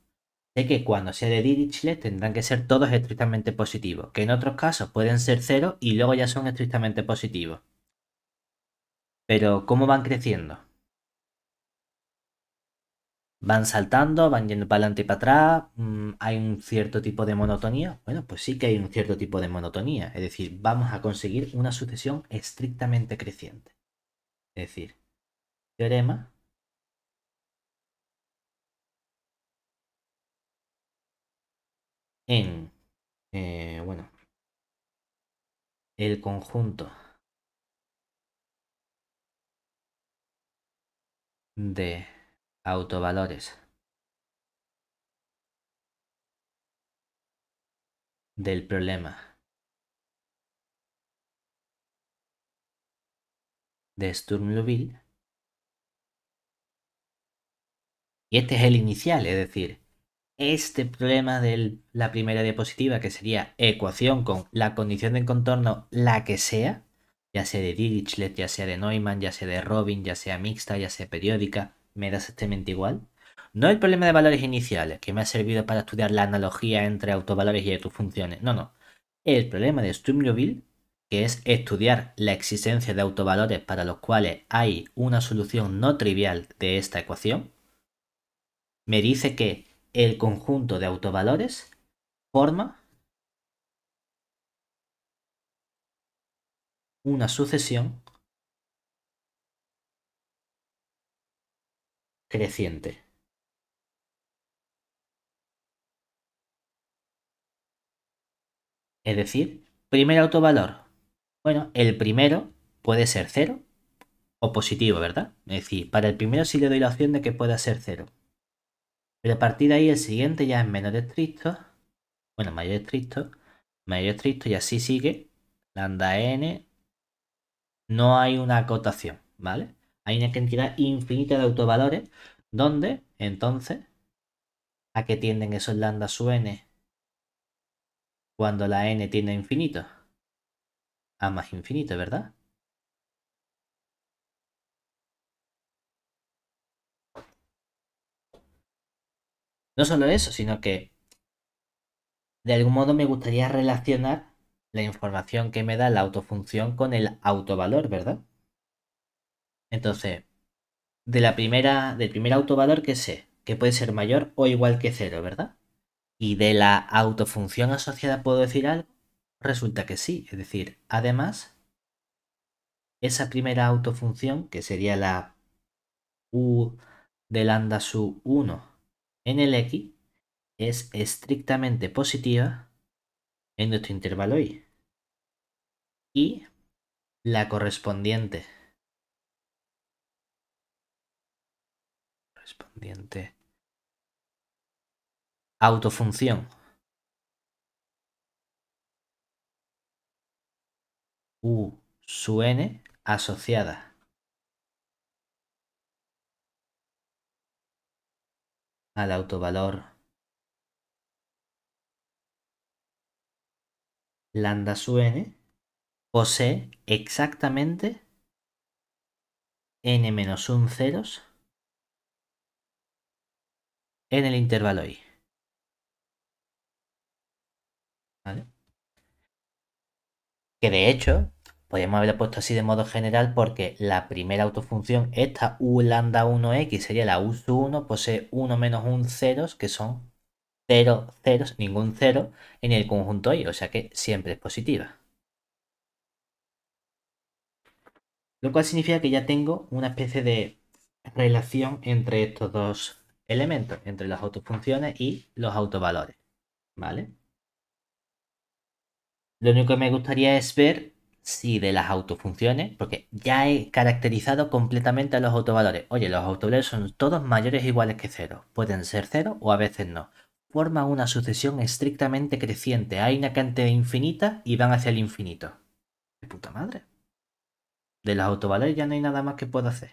Sé que cuando sea de Dirichlet tendrán que ser todos estrictamente positivos, que en otros casos pueden ser cero y luego ya son estrictamente positivos. Pero, ¿cómo van creciendo? van saltando, van yendo para adelante y para atrás, mm, hay un cierto tipo de monotonía. Bueno, pues sí que hay un cierto tipo de monotonía, es decir, vamos a conseguir una sucesión estrictamente creciente. Es decir, teorema en, eh, bueno, el conjunto de autovalores del problema de Sturm liouville Y este es el inicial, es decir, este problema de la primera diapositiva, que sería ecuación con la condición de contorno, la que sea, ya sea de Dirichlet, ya sea de Neumann, ya sea de Robin, ya sea mixta, ya sea periódica, me da exactamente igual. No el problema de valores iniciales, que me ha servido para estudiar la analogía entre autovalores y autofunciones. No, no. El problema de Sturm-Liouville, que es estudiar la existencia de autovalores para los cuales hay una solución no trivial de esta ecuación, me dice que el conjunto de autovalores forma una sucesión creciente Es decir, primer autovalor. Bueno, el primero puede ser cero o positivo, ¿verdad? Es decir, para el primero sí le doy la opción de que pueda ser cero. Pero a partir de ahí el siguiente ya es menor estricto. Bueno, mayor estricto. Mayor estricto y así sigue. Lambda n. No hay una acotación, ¿vale? Hay una cantidad infinita de autovalores donde, entonces, ¿a qué tienden esos lambda sub n cuando la n tiende a infinito? A más infinito, ¿verdad? No solo eso, sino que de algún modo me gustaría relacionar la información que me da la autofunción con el autovalor, ¿verdad? Entonces, de la primera, del primer autovalor que sé, que puede ser mayor o igual que cero, ¿verdad? Y de la autofunción asociada puedo decir algo, resulta que sí. Es decir, además, esa primera autofunción, que sería la u del lambda sub 1 en el x, es estrictamente positiva en nuestro intervalo y. Y la correspondiente autofunción. U su n asociada. al autovalor lambda su n posee exactamente n menos un ceros en el intervalo I. Que de hecho, podríamos haberlo puesto así de modo general porque la primera autofunción, esta U lambda 1x sería la U 1, posee 1 menos 1 ceros, que son 0 ceros, ningún cero en el conjunto I, o sea que siempre es positiva. Lo cual significa que ya tengo una especie de relación entre estos dos elementos entre las autofunciones y los autovalores. ¿Vale? Lo único que me gustaría es ver si de las autofunciones, porque ya he caracterizado completamente a los autovalores. Oye, los autovalores son todos mayores o iguales que cero. Pueden ser cero o a veces no. Forman una sucesión estrictamente creciente. Hay una cantidad infinita y van hacia el infinito. De puta madre. De los autovalores ya no hay nada más que puedo hacer.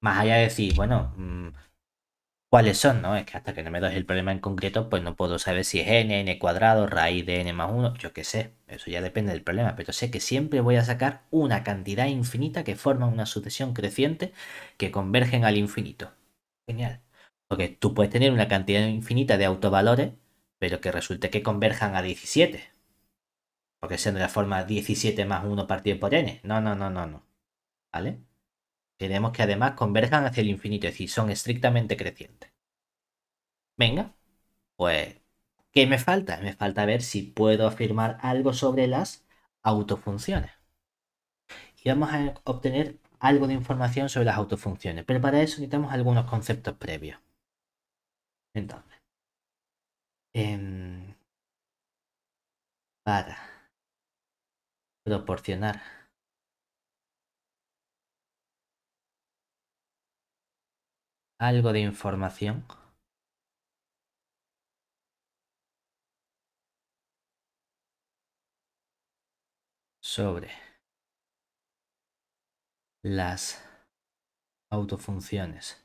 Más allá de decir, bueno, mm, cuáles son, ¿no? Es que hasta que no me doy el problema en concreto, pues no puedo saber si es n, n cuadrado, raíz de n más 1, yo qué sé, eso ya depende del problema, pero sé que siempre voy a sacar una cantidad infinita que forma una sucesión creciente que convergen al infinito. Genial. Porque tú puedes tener una cantidad infinita de autovalores, pero que resulte que converjan a 17. Porque sean de la forma 17 más 1 partido por n. No, no, no, no, no. ¿Vale? Queremos que además converjan hacia el infinito, es decir, son estrictamente crecientes. Venga, pues, ¿qué me falta? Me falta ver si puedo afirmar algo sobre las autofunciones. Y vamos a obtener algo de información sobre las autofunciones, pero para eso necesitamos algunos conceptos previos. Entonces, em, para proporcionar algo de información. sobre las autofunciones.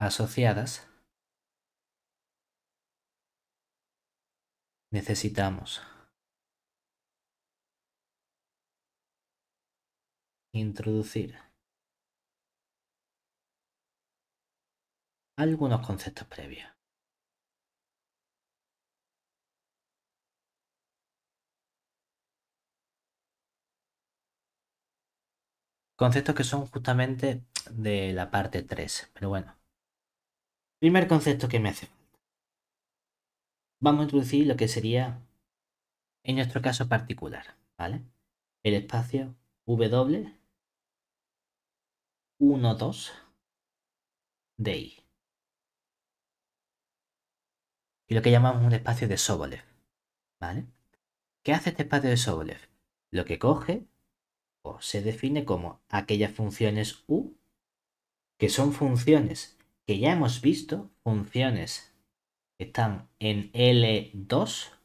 asociadas necesitamos introducir algunos conceptos previos. Conceptos que son justamente de la parte 3, pero bueno. Primer concepto que me hace falta. Vamos a introducir lo que sería, en nuestro caso particular, ¿vale? El espacio W 1, 2 de I. Y lo que llamamos un espacio de Sobolev. ¿Vale? ¿Qué hace este espacio de Sobolev? Lo que coge o se define como aquellas funciones U que son funciones que ya hemos visto, funciones que están en L2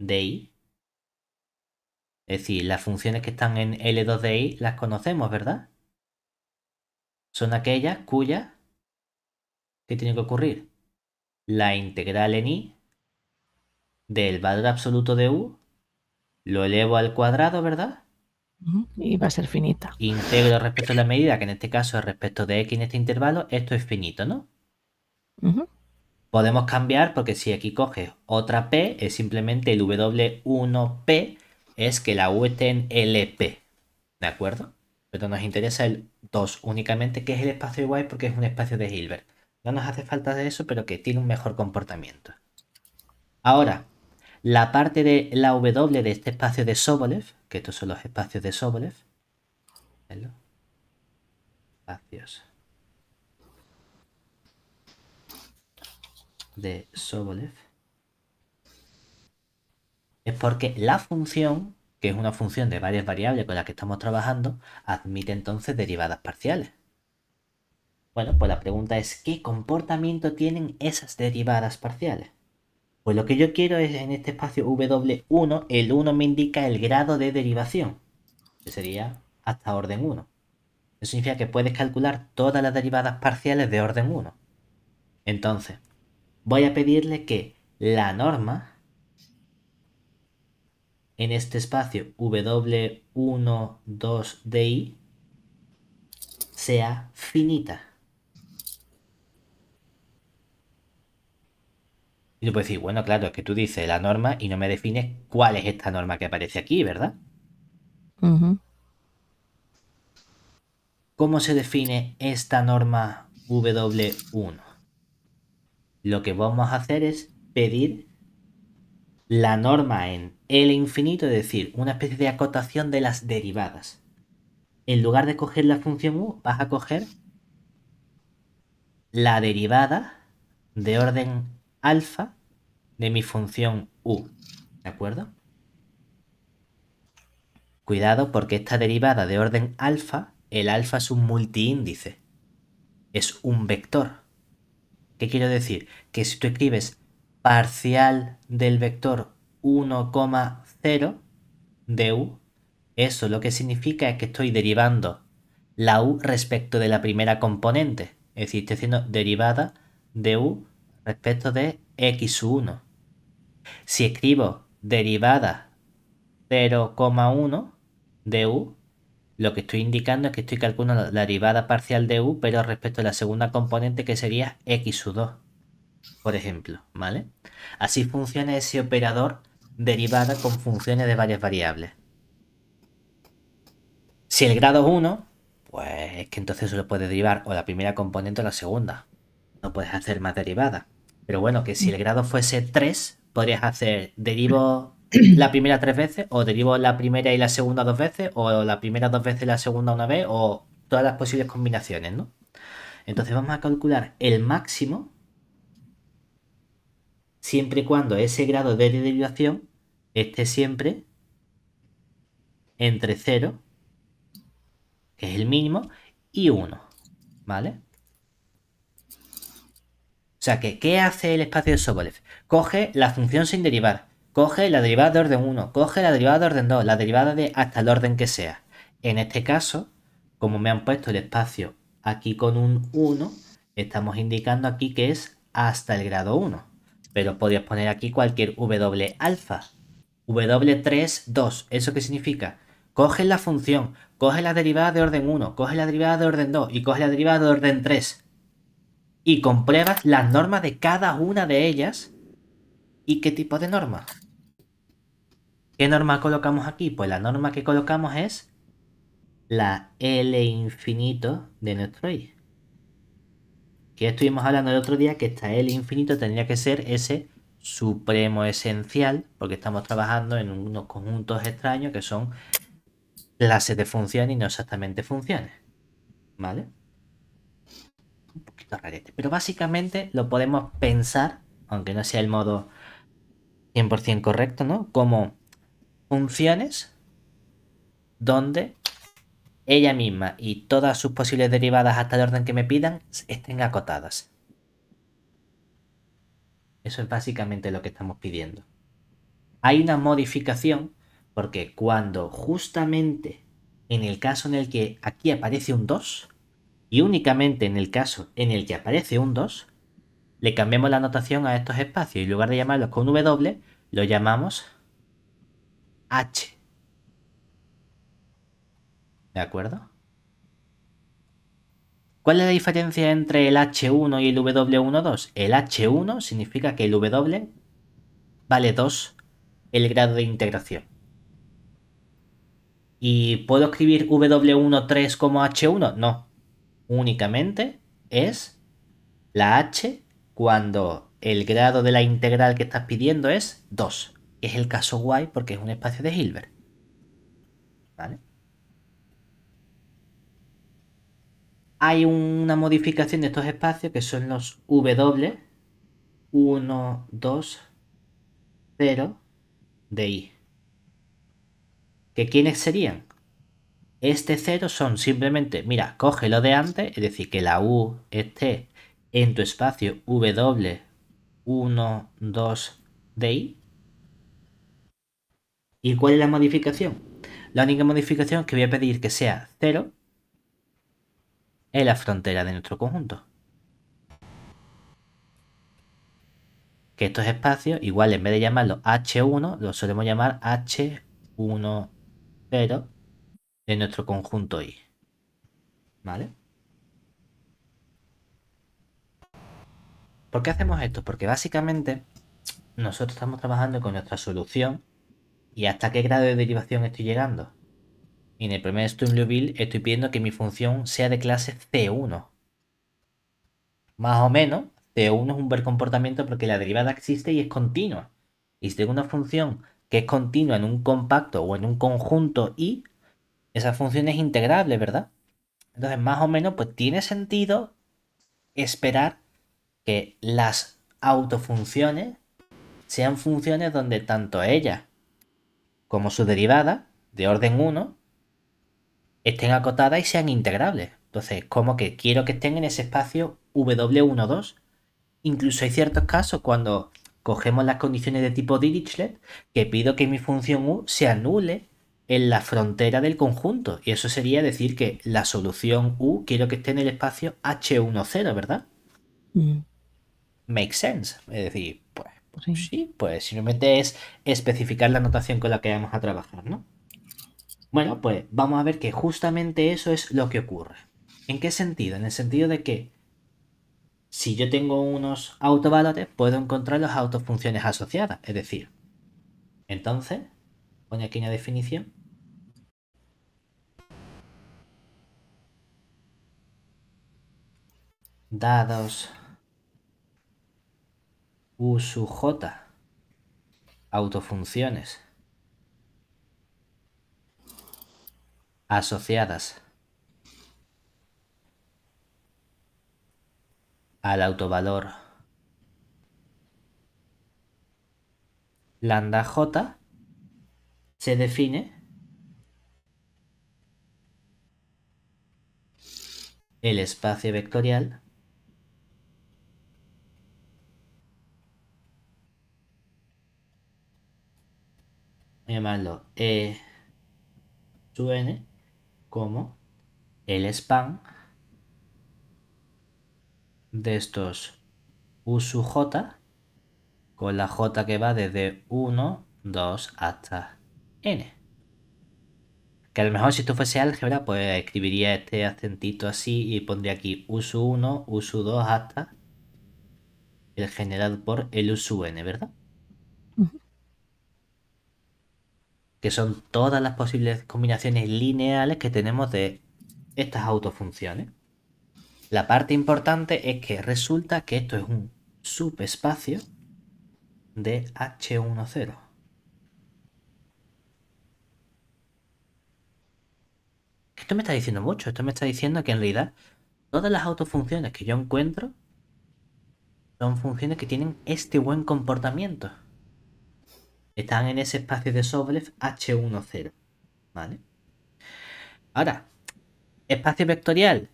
de I. Es decir, las funciones que están en L2 de I las conocemos, ¿verdad? son aquellas cuyas, ¿qué tiene que ocurrir? La integral en i del valor absoluto de u, lo elevo al cuadrado, ¿verdad? Y va a ser finita. Integro respecto a la medida, que en este caso es respecto de x en este intervalo, esto es finito, ¿no? Podemos cambiar porque si aquí coges otra p, es simplemente el w1p, es que la u esté en lp, ¿de acuerdo? Pero nos interesa el 2 únicamente, que es el espacio igual porque es un espacio de Hilbert. No nos hace falta de eso, pero que tiene un mejor comportamiento. Ahora, la parte de la W de este espacio de Sobolev, que estos son los espacios de Sobolev. Espacios de Sobolev. Es porque la función que es una función de varias variables con las que estamos trabajando, admite entonces derivadas parciales. Bueno, pues la pregunta es, ¿qué comportamiento tienen esas derivadas parciales? Pues lo que yo quiero es en este espacio W1, el 1 me indica el grado de derivación, que sería hasta orden 1. Eso significa que puedes calcular todas las derivadas parciales de orden 1. Entonces, voy a pedirle que la norma en este espacio W12DI sea finita. Y tú puedes decir, bueno, claro, es que tú dices la norma y no me defines cuál es esta norma que aparece aquí, ¿verdad? ¿Cómo se define esta norma W1? Lo que vamos a hacer es pedir la norma en el infinito, es decir, una especie de acotación de las derivadas. En lugar de coger la función u, vas a coger la derivada de orden alfa de mi función u. ¿De acuerdo? Cuidado porque esta derivada de orden alfa, el alfa es un multiíndice. Es un vector. ¿Qué quiero decir? Que si tú escribes parcial del vector 1,0 de u. Eso lo que significa es que estoy derivando la u respecto de la primera componente. Es decir, estoy haciendo derivada de u respecto de x1. Si escribo derivada 0,1 de u, lo que estoy indicando es que estoy calculando la derivada parcial de u, pero respecto de la segunda componente que sería x2, por ejemplo, ¿vale? Así funciona ese operador derivada con funciones de varias variables. Si el grado es 1, pues es que entonces solo puedes derivar o la primera componente o la segunda. No puedes hacer más derivadas. Pero bueno, que si el grado fuese 3, podrías hacer derivo la primera tres veces, o derivo la primera y la segunda dos veces, o la primera dos veces y la segunda una vez, o todas las posibles combinaciones, ¿no? Entonces vamos a calcular el máximo siempre y cuando ese grado de derivación este siempre entre 0, que es el mínimo, y 1, ¿vale? O sea, que ¿qué hace el espacio de Sobolev? Coge la función sin derivar, coge la derivada de orden 1, coge la derivada de orden 2, la derivada de hasta el orden que sea. En este caso, como me han puesto el espacio aquí con un 1, estamos indicando aquí que es hasta el grado 1. Pero podrías poner aquí cualquier W alfa, W3, 2. ¿Eso qué significa? Coge la función, coge la derivada de orden 1, coge la derivada de orden 2 y coge la derivada de orden 3. Y compruebas las normas de cada una de ellas. ¿Y qué tipo de norma? ¿Qué norma colocamos aquí? Pues la norma que colocamos es la L infinito de nuestro I. Que estuvimos hablando el otro día que esta L infinito tendría que ser S supremo esencial, porque estamos trabajando en unos conjuntos extraños que son clases de funciones y no exactamente funciones. ¿Vale? Un poquito Pero básicamente lo podemos pensar, aunque no sea el modo 100% correcto, ¿no? Como funciones donde ella misma y todas sus posibles derivadas hasta el orden que me pidan estén acotadas. Eso es básicamente lo que estamos pidiendo. Hay una modificación porque cuando justamente en el caso en el que aquí aparece un 2 y únicamente en el caso en el que aparece un 2, le cambiamos la anotación a estos espacios y en lugar de llamarlos con W, lo llamamos H. ¿De acuerdo? ¿Cuál es la diferencia entre el H1 y el W12? El H1 significa que el W vale 2 el grado de integración. ¿Y puedo escribir W13 como H1? No. Únicamente es la H cuando el grado de la integral que estás pidiendo es 2. Es el caso guay porque es un espacio de Hilbert. ¿Vale? hay una modificación de estos espacios que son los W 1, 2, 0 de I. ¿Que quiénes serían? Este 0 son simplemente, mira, coge lo de antes, es decir, que la U esté en tu espacio W 1, 2 de ¿Y cuál es la modificación? La única modificación que voy a pedir que sea 0 en la frontera de nuestro conjunto. Que estos espacios, igual en vez de llamarlos H1, los solemos llamar H10 de nuestro conjunto I. ¿Vale? ¿Por qué hacemos esto? Porque básicamente nosotros estamos trabajando con nuestra solución y hasta qué grado de derivación estoy llegando. Y en el primer Studio Bill estoy pidiendo que mi función sea de clase C1. Más o menos, C1 es un ver comportamiento porque la derivada existe y es continua. Y si tengo una función que es continua en un compacto o en un conjunto y esa función es integrable, ¿verdad? Entonces, más o menos, pues tiene sentido esperar que las autofunciones sean funciones donde tanto ella como su derivada de orden 1 estén acotadas y sean integrables. Entonces, como que quiero que estén en ese espacio W12. Incluso hay ciertos casos cuando cogemos las condiciones de tipo Dirichlet que pido que mi función U se anule en la frontera del conjunto. Y eso sería decir que la solución U quiero que esté en el espacio H10, ¿verdad? Mm. Make sense. Es decir, pues, sí. sí, pues simplemente es especificar la notación con la que vamos a trabajar, ¿no? Bueno, pues vamos a ver que justamente eso es lo que ocurre. ¿En qué sentido? En el sentido de que si yo tengo unos autovalores, puedo encontrar las autofunciones asociadas. Es decir, entonces, pone aquí una definición. Dados U J autofunciones asociadas al autovalor lambda j se define el espacio vectorial llamarlo e, e sub N como el spam de estos j con la J que va desde 1, 2 hasta N. Que a lo mejor si esto fuese álgebra, pues escribiría este acentito así y pondría aquí USU1, USU2 hasta el generado por el USU-N, ¿verdad? que son todas las posibles combinaciones lineales que tenemos de estas autofunciones. La parte importante es que resulta que esto es un subespacio de H10. Esto me está diciendo mucho, esto me está diciendo que en realidad todas las autofunciones que yo encuentro son funciones que tienen este buen comportamiento están en ese espacio de Sobolev H10, ¿vale? Ahora, espacio vectorial.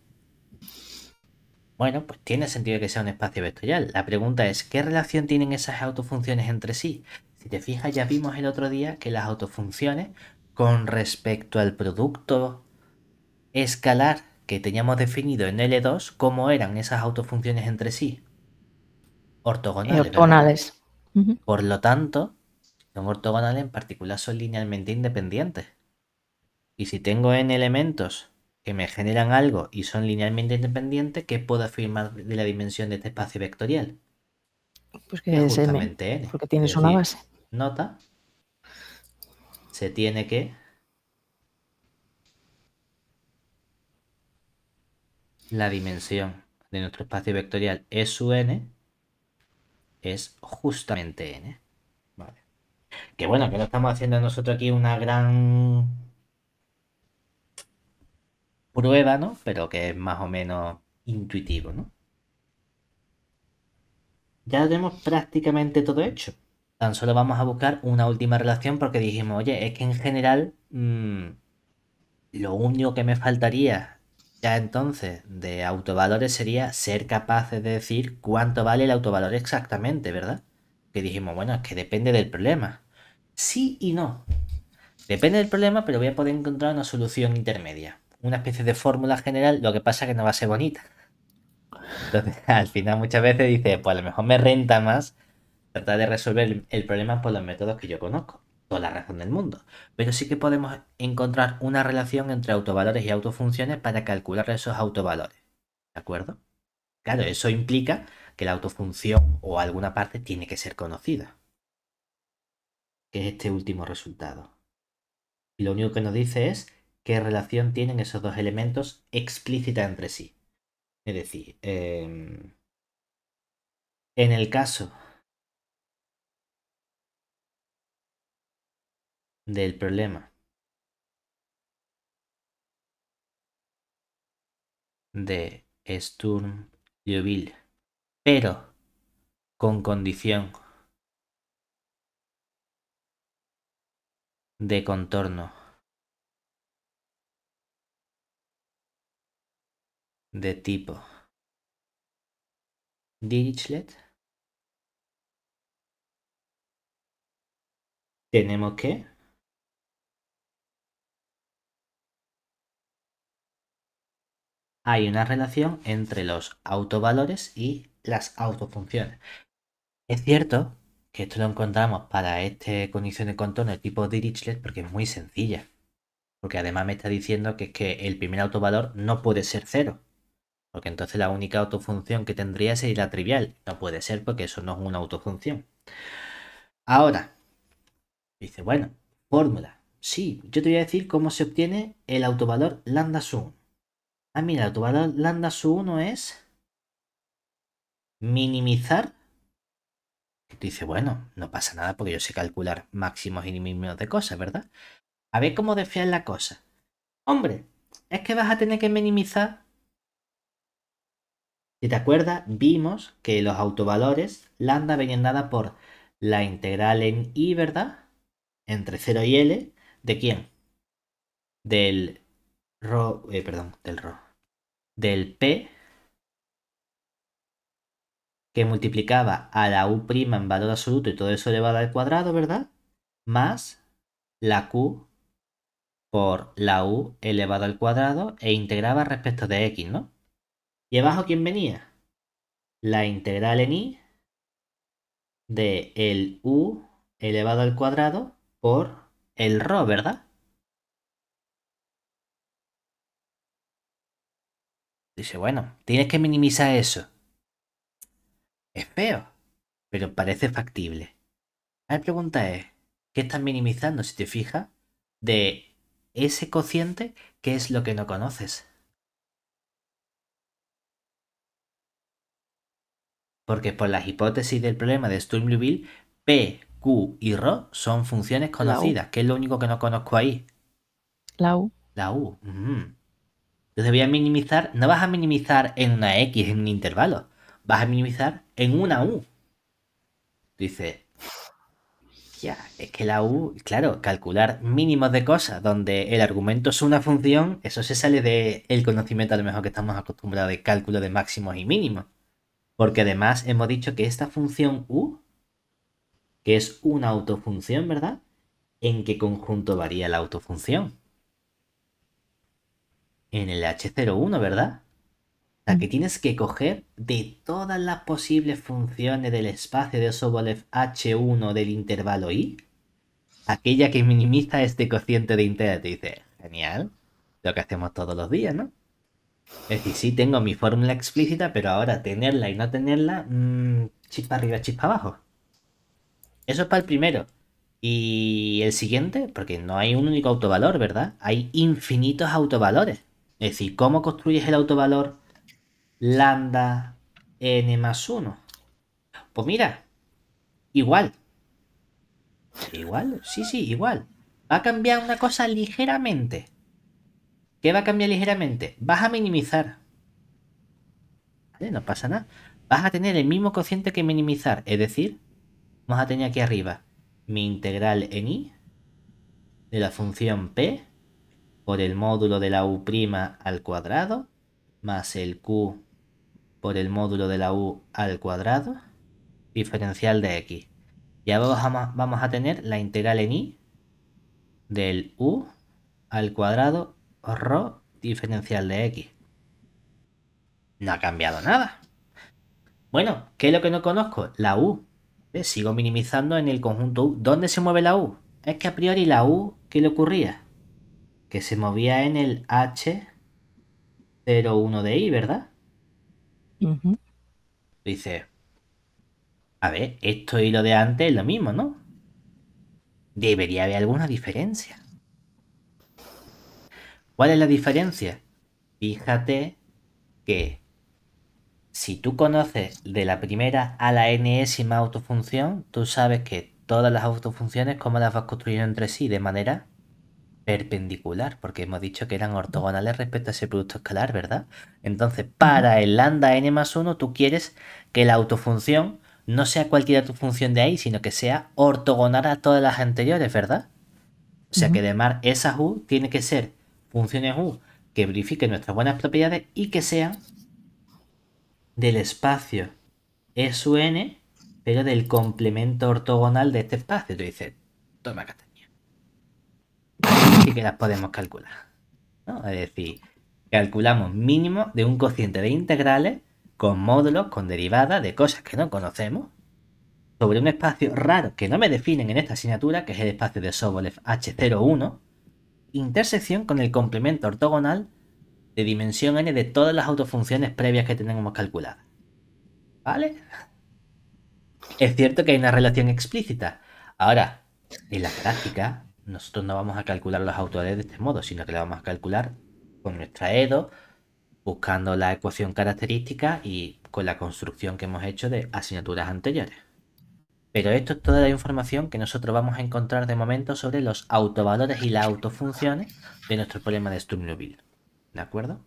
Bueno, pues tiene sentido que sea un espacio vectorial. La pregunta es, ¿qué relación tienen esas autofunciones entre sí? Si te fijas, ya vimos el otro día que las autofunciones, con respecto al producto escalar que teníamos definido en L2, ¿cómo eran esas autofunciones entre sí? Eh, Ortogonales. Por lo tanto, son ortogonales en particular son linealmente independientes. Y si tengo n elementos que me generan algo y son linealmente independientes, ¿qué puedo afirmar de la dimensión de este espacio vectorial? Pues que pues es justamente n. Porque tienes una base. Nota. Se tiene que. La dimensión de nuestro espacio vectorial es su n es justamente n. Que bueno, que no estamos haciendo nosotros aquí una gran prueba, ¿no? Pero que es más o menos intuitivo, ¿no? Ya tenemos prácticamente todo hecho. Tan solo vamos a buscar una última relación porque dijimos, oye, es que en general mm, lo único que me faltaría ya entonces de autovalores sería ser capaces de decir cuánto vale el autovalor exactamente, ¿verdad? Que dijimos, bueno, es que depende del problema. Sí y no. Depende del problema, pero voy a poder encontrar una solución intermedia. Una especie de fórmula general, lo que pasa que no va a ser bonita. Entonces, al final muchas veces dice, pues a lo mejor me renta más tratar de resolver el problema por los métodos que yo conozco. Toda la razón del mundo. Pero sí que podemos encontrar una relación entre autovalores y autofunciones para calcular esos autovalores. ¿De acuerdo? Claro, eso implica que la autofunción o alguna parte tiene que ser conocida que es este último resultado. Y lo único que nos dice es qué relación tienen esos dos elementos explícita entre sí. Es decir, em, en el caso del problema de Sturm Liouville, pero con condición de contorno. De tipo. Dirichlet. Tenemos que. Hay una relación entre los autovalores y las autofunciones. Es cierto que esto lo encontramos para este condición de contorno tipo Dirichlet porque es muy sencilla. Porque además me está diciendo que es que el primer autovalor no puede ser cero. Porque entonces la única autofunción que tendría sería la trivial. No puede ser porque eso no es una autofunción. Ahora, dice, bueno, fórmula. Sí, yo te voy a decir cómo se obtiene el autovalor lambda sub 1. Ah, mira, el autovalor lambda sub 1 es minimizar Dice, bueno, no pasa nada porque yo sé calcular máximos y mínimos de cosas, ¿verdad? A ver cómo desfía la cosa. Hombre, es que vas a tener que minimizar. Si te acuerdas, vimos que los autovalores lambda venían dada por la integral en i, ¿verdad? Entre 0 y l, ¿de quién? Del ro... Eh, perdón, del ro... del p que multiplicaba a la U' en valor absoluto y todo eso elevado al cuadrado, ¿verdad? Más la Q por la U elevado al cuadrado e integraba respecto de X, ¿no? ¿Y abajo quién venía? La integral en i de el U elevado al cuadrado por el Rho, ¿verdad? Dice, bueno, tienes que minimizar eso. Es feo, pero parece factible. La pregunta es, ¿qué estás minimizando si te fijas de ese cociente que es lo que no conoces? Porque por las hipótesis del problema de Sturm Liouville, P, Q y r son funciones conocidas, ¿Qué es lo único que no conozco ahí. La U. La U. Mm. Entonces voy a minimizar, no vas a minimizar en una X, en un intervalo vas a minimizar en una U. dice ya, es que la U, claro, calcular mínimos de cosas donde el argumento es una función, eso se sale del el conocimiento a lo mejor que estamos acostumbrados de cálculo de máximos y mínimos. Porque además hemos dicho que esta función U, que es una autofunción, ¿verdad? ¿En qué conjunto varía la autofunción? En el H01, ¿verdad? O que tienes que coger de todas las posibles funciones del espacio de Sobolev H1 del intervalo I, aquella que minimiza este cociente de interés. Te dice, genial, lo que hacemos todos los días, ¿no? Es decir, sí, tengo mi fórmula explícita, pero ahora tenerla y no tenerla, mm, chispa arriba, chispa abajo. Eso es para el primero. Y el siguiente, porque no hay un único autovalor, ¿verdad? Hay infinitos autovalores. Es decir, ¿cómo construyes el autovalor lambda n más 1. Pues mira, igual. Igual, sí, sí, igual. Va a cambiar una cosa ligeramente. ¿Qué va a cambiar ligeramente? Vas a minimizar. ¿Vale? No pasa nada. Vas a tener el mismo cociente que minimizar. Es decir, vamos a tener aquí arriba mi integral en i de la función p por el módulo de la u' al cuadrado más el q por el módulo de la u al cuadrado diferencial de x. Y ahora vamos a tener la integral en i del u al cuadrado rho diferencial de x. No ha cambiado nada. Bueno, ¿qué es lo que no conozco? La u. Eh, sigo minimizando en el conjunto u. ¿Dónde se mueve la u? Es que a priori la u, ¿qué le ocurría? Que se movía en el h01 de i, ¿verdad? Dice, a ver, esto y lo de antes es lo mismo, ¿no? Debería haber alguna diferencia. ¿Cuál es la diferencia? Fíjate que si tú conoces de la primera a la enésima autofunción, tú sabes que todas las autofunciones, cómo las vas construyendo entre sí, de manera perpendicular, porque hemos dicho que eran ortogonales respecto a ese producto escalar, ¿verdad? Entonces, para el lambda n más 1, tú quieres que la autofunción no sea cualquiera tu función de ahí, sino que sea ortogonal a todas las anteriores, ¿verdad? O sea que además esas u tiene que ser funciones u que verifiquen nuestras buenas propiedades y que sean del espacio es n, pero del complemento ortogonal de este espacio. Tú dices, toma acá y que las podemos calcular. Es decir, calculamos mínimo de un cociente de integrales con módulos, con derivadas de cosas que no conocemos, sobre un espacio raro que no me definen en esta asignatura, que es el espacio de Sobolev H01, intersección con el complemento ortogonal de dimensión n de todas las autofunciones previas que tenemos calculadas. ¿Vale? Es cierto que hay una relación explícita. Ahora, en la práctica, nosotros no vamos a calcular los autores de este modo, sino que lo vamos a calcular con nuestra EDO, buscando la ecuación característica y con la construcción que hemos hecho de asignaturas anteriores. Pero esto es toda la información que nosotros vamos a encontrar de momento sobre los autovalores y las autofunciones de nuestro problema de Sturm-Liouville. ¿De acuerdo?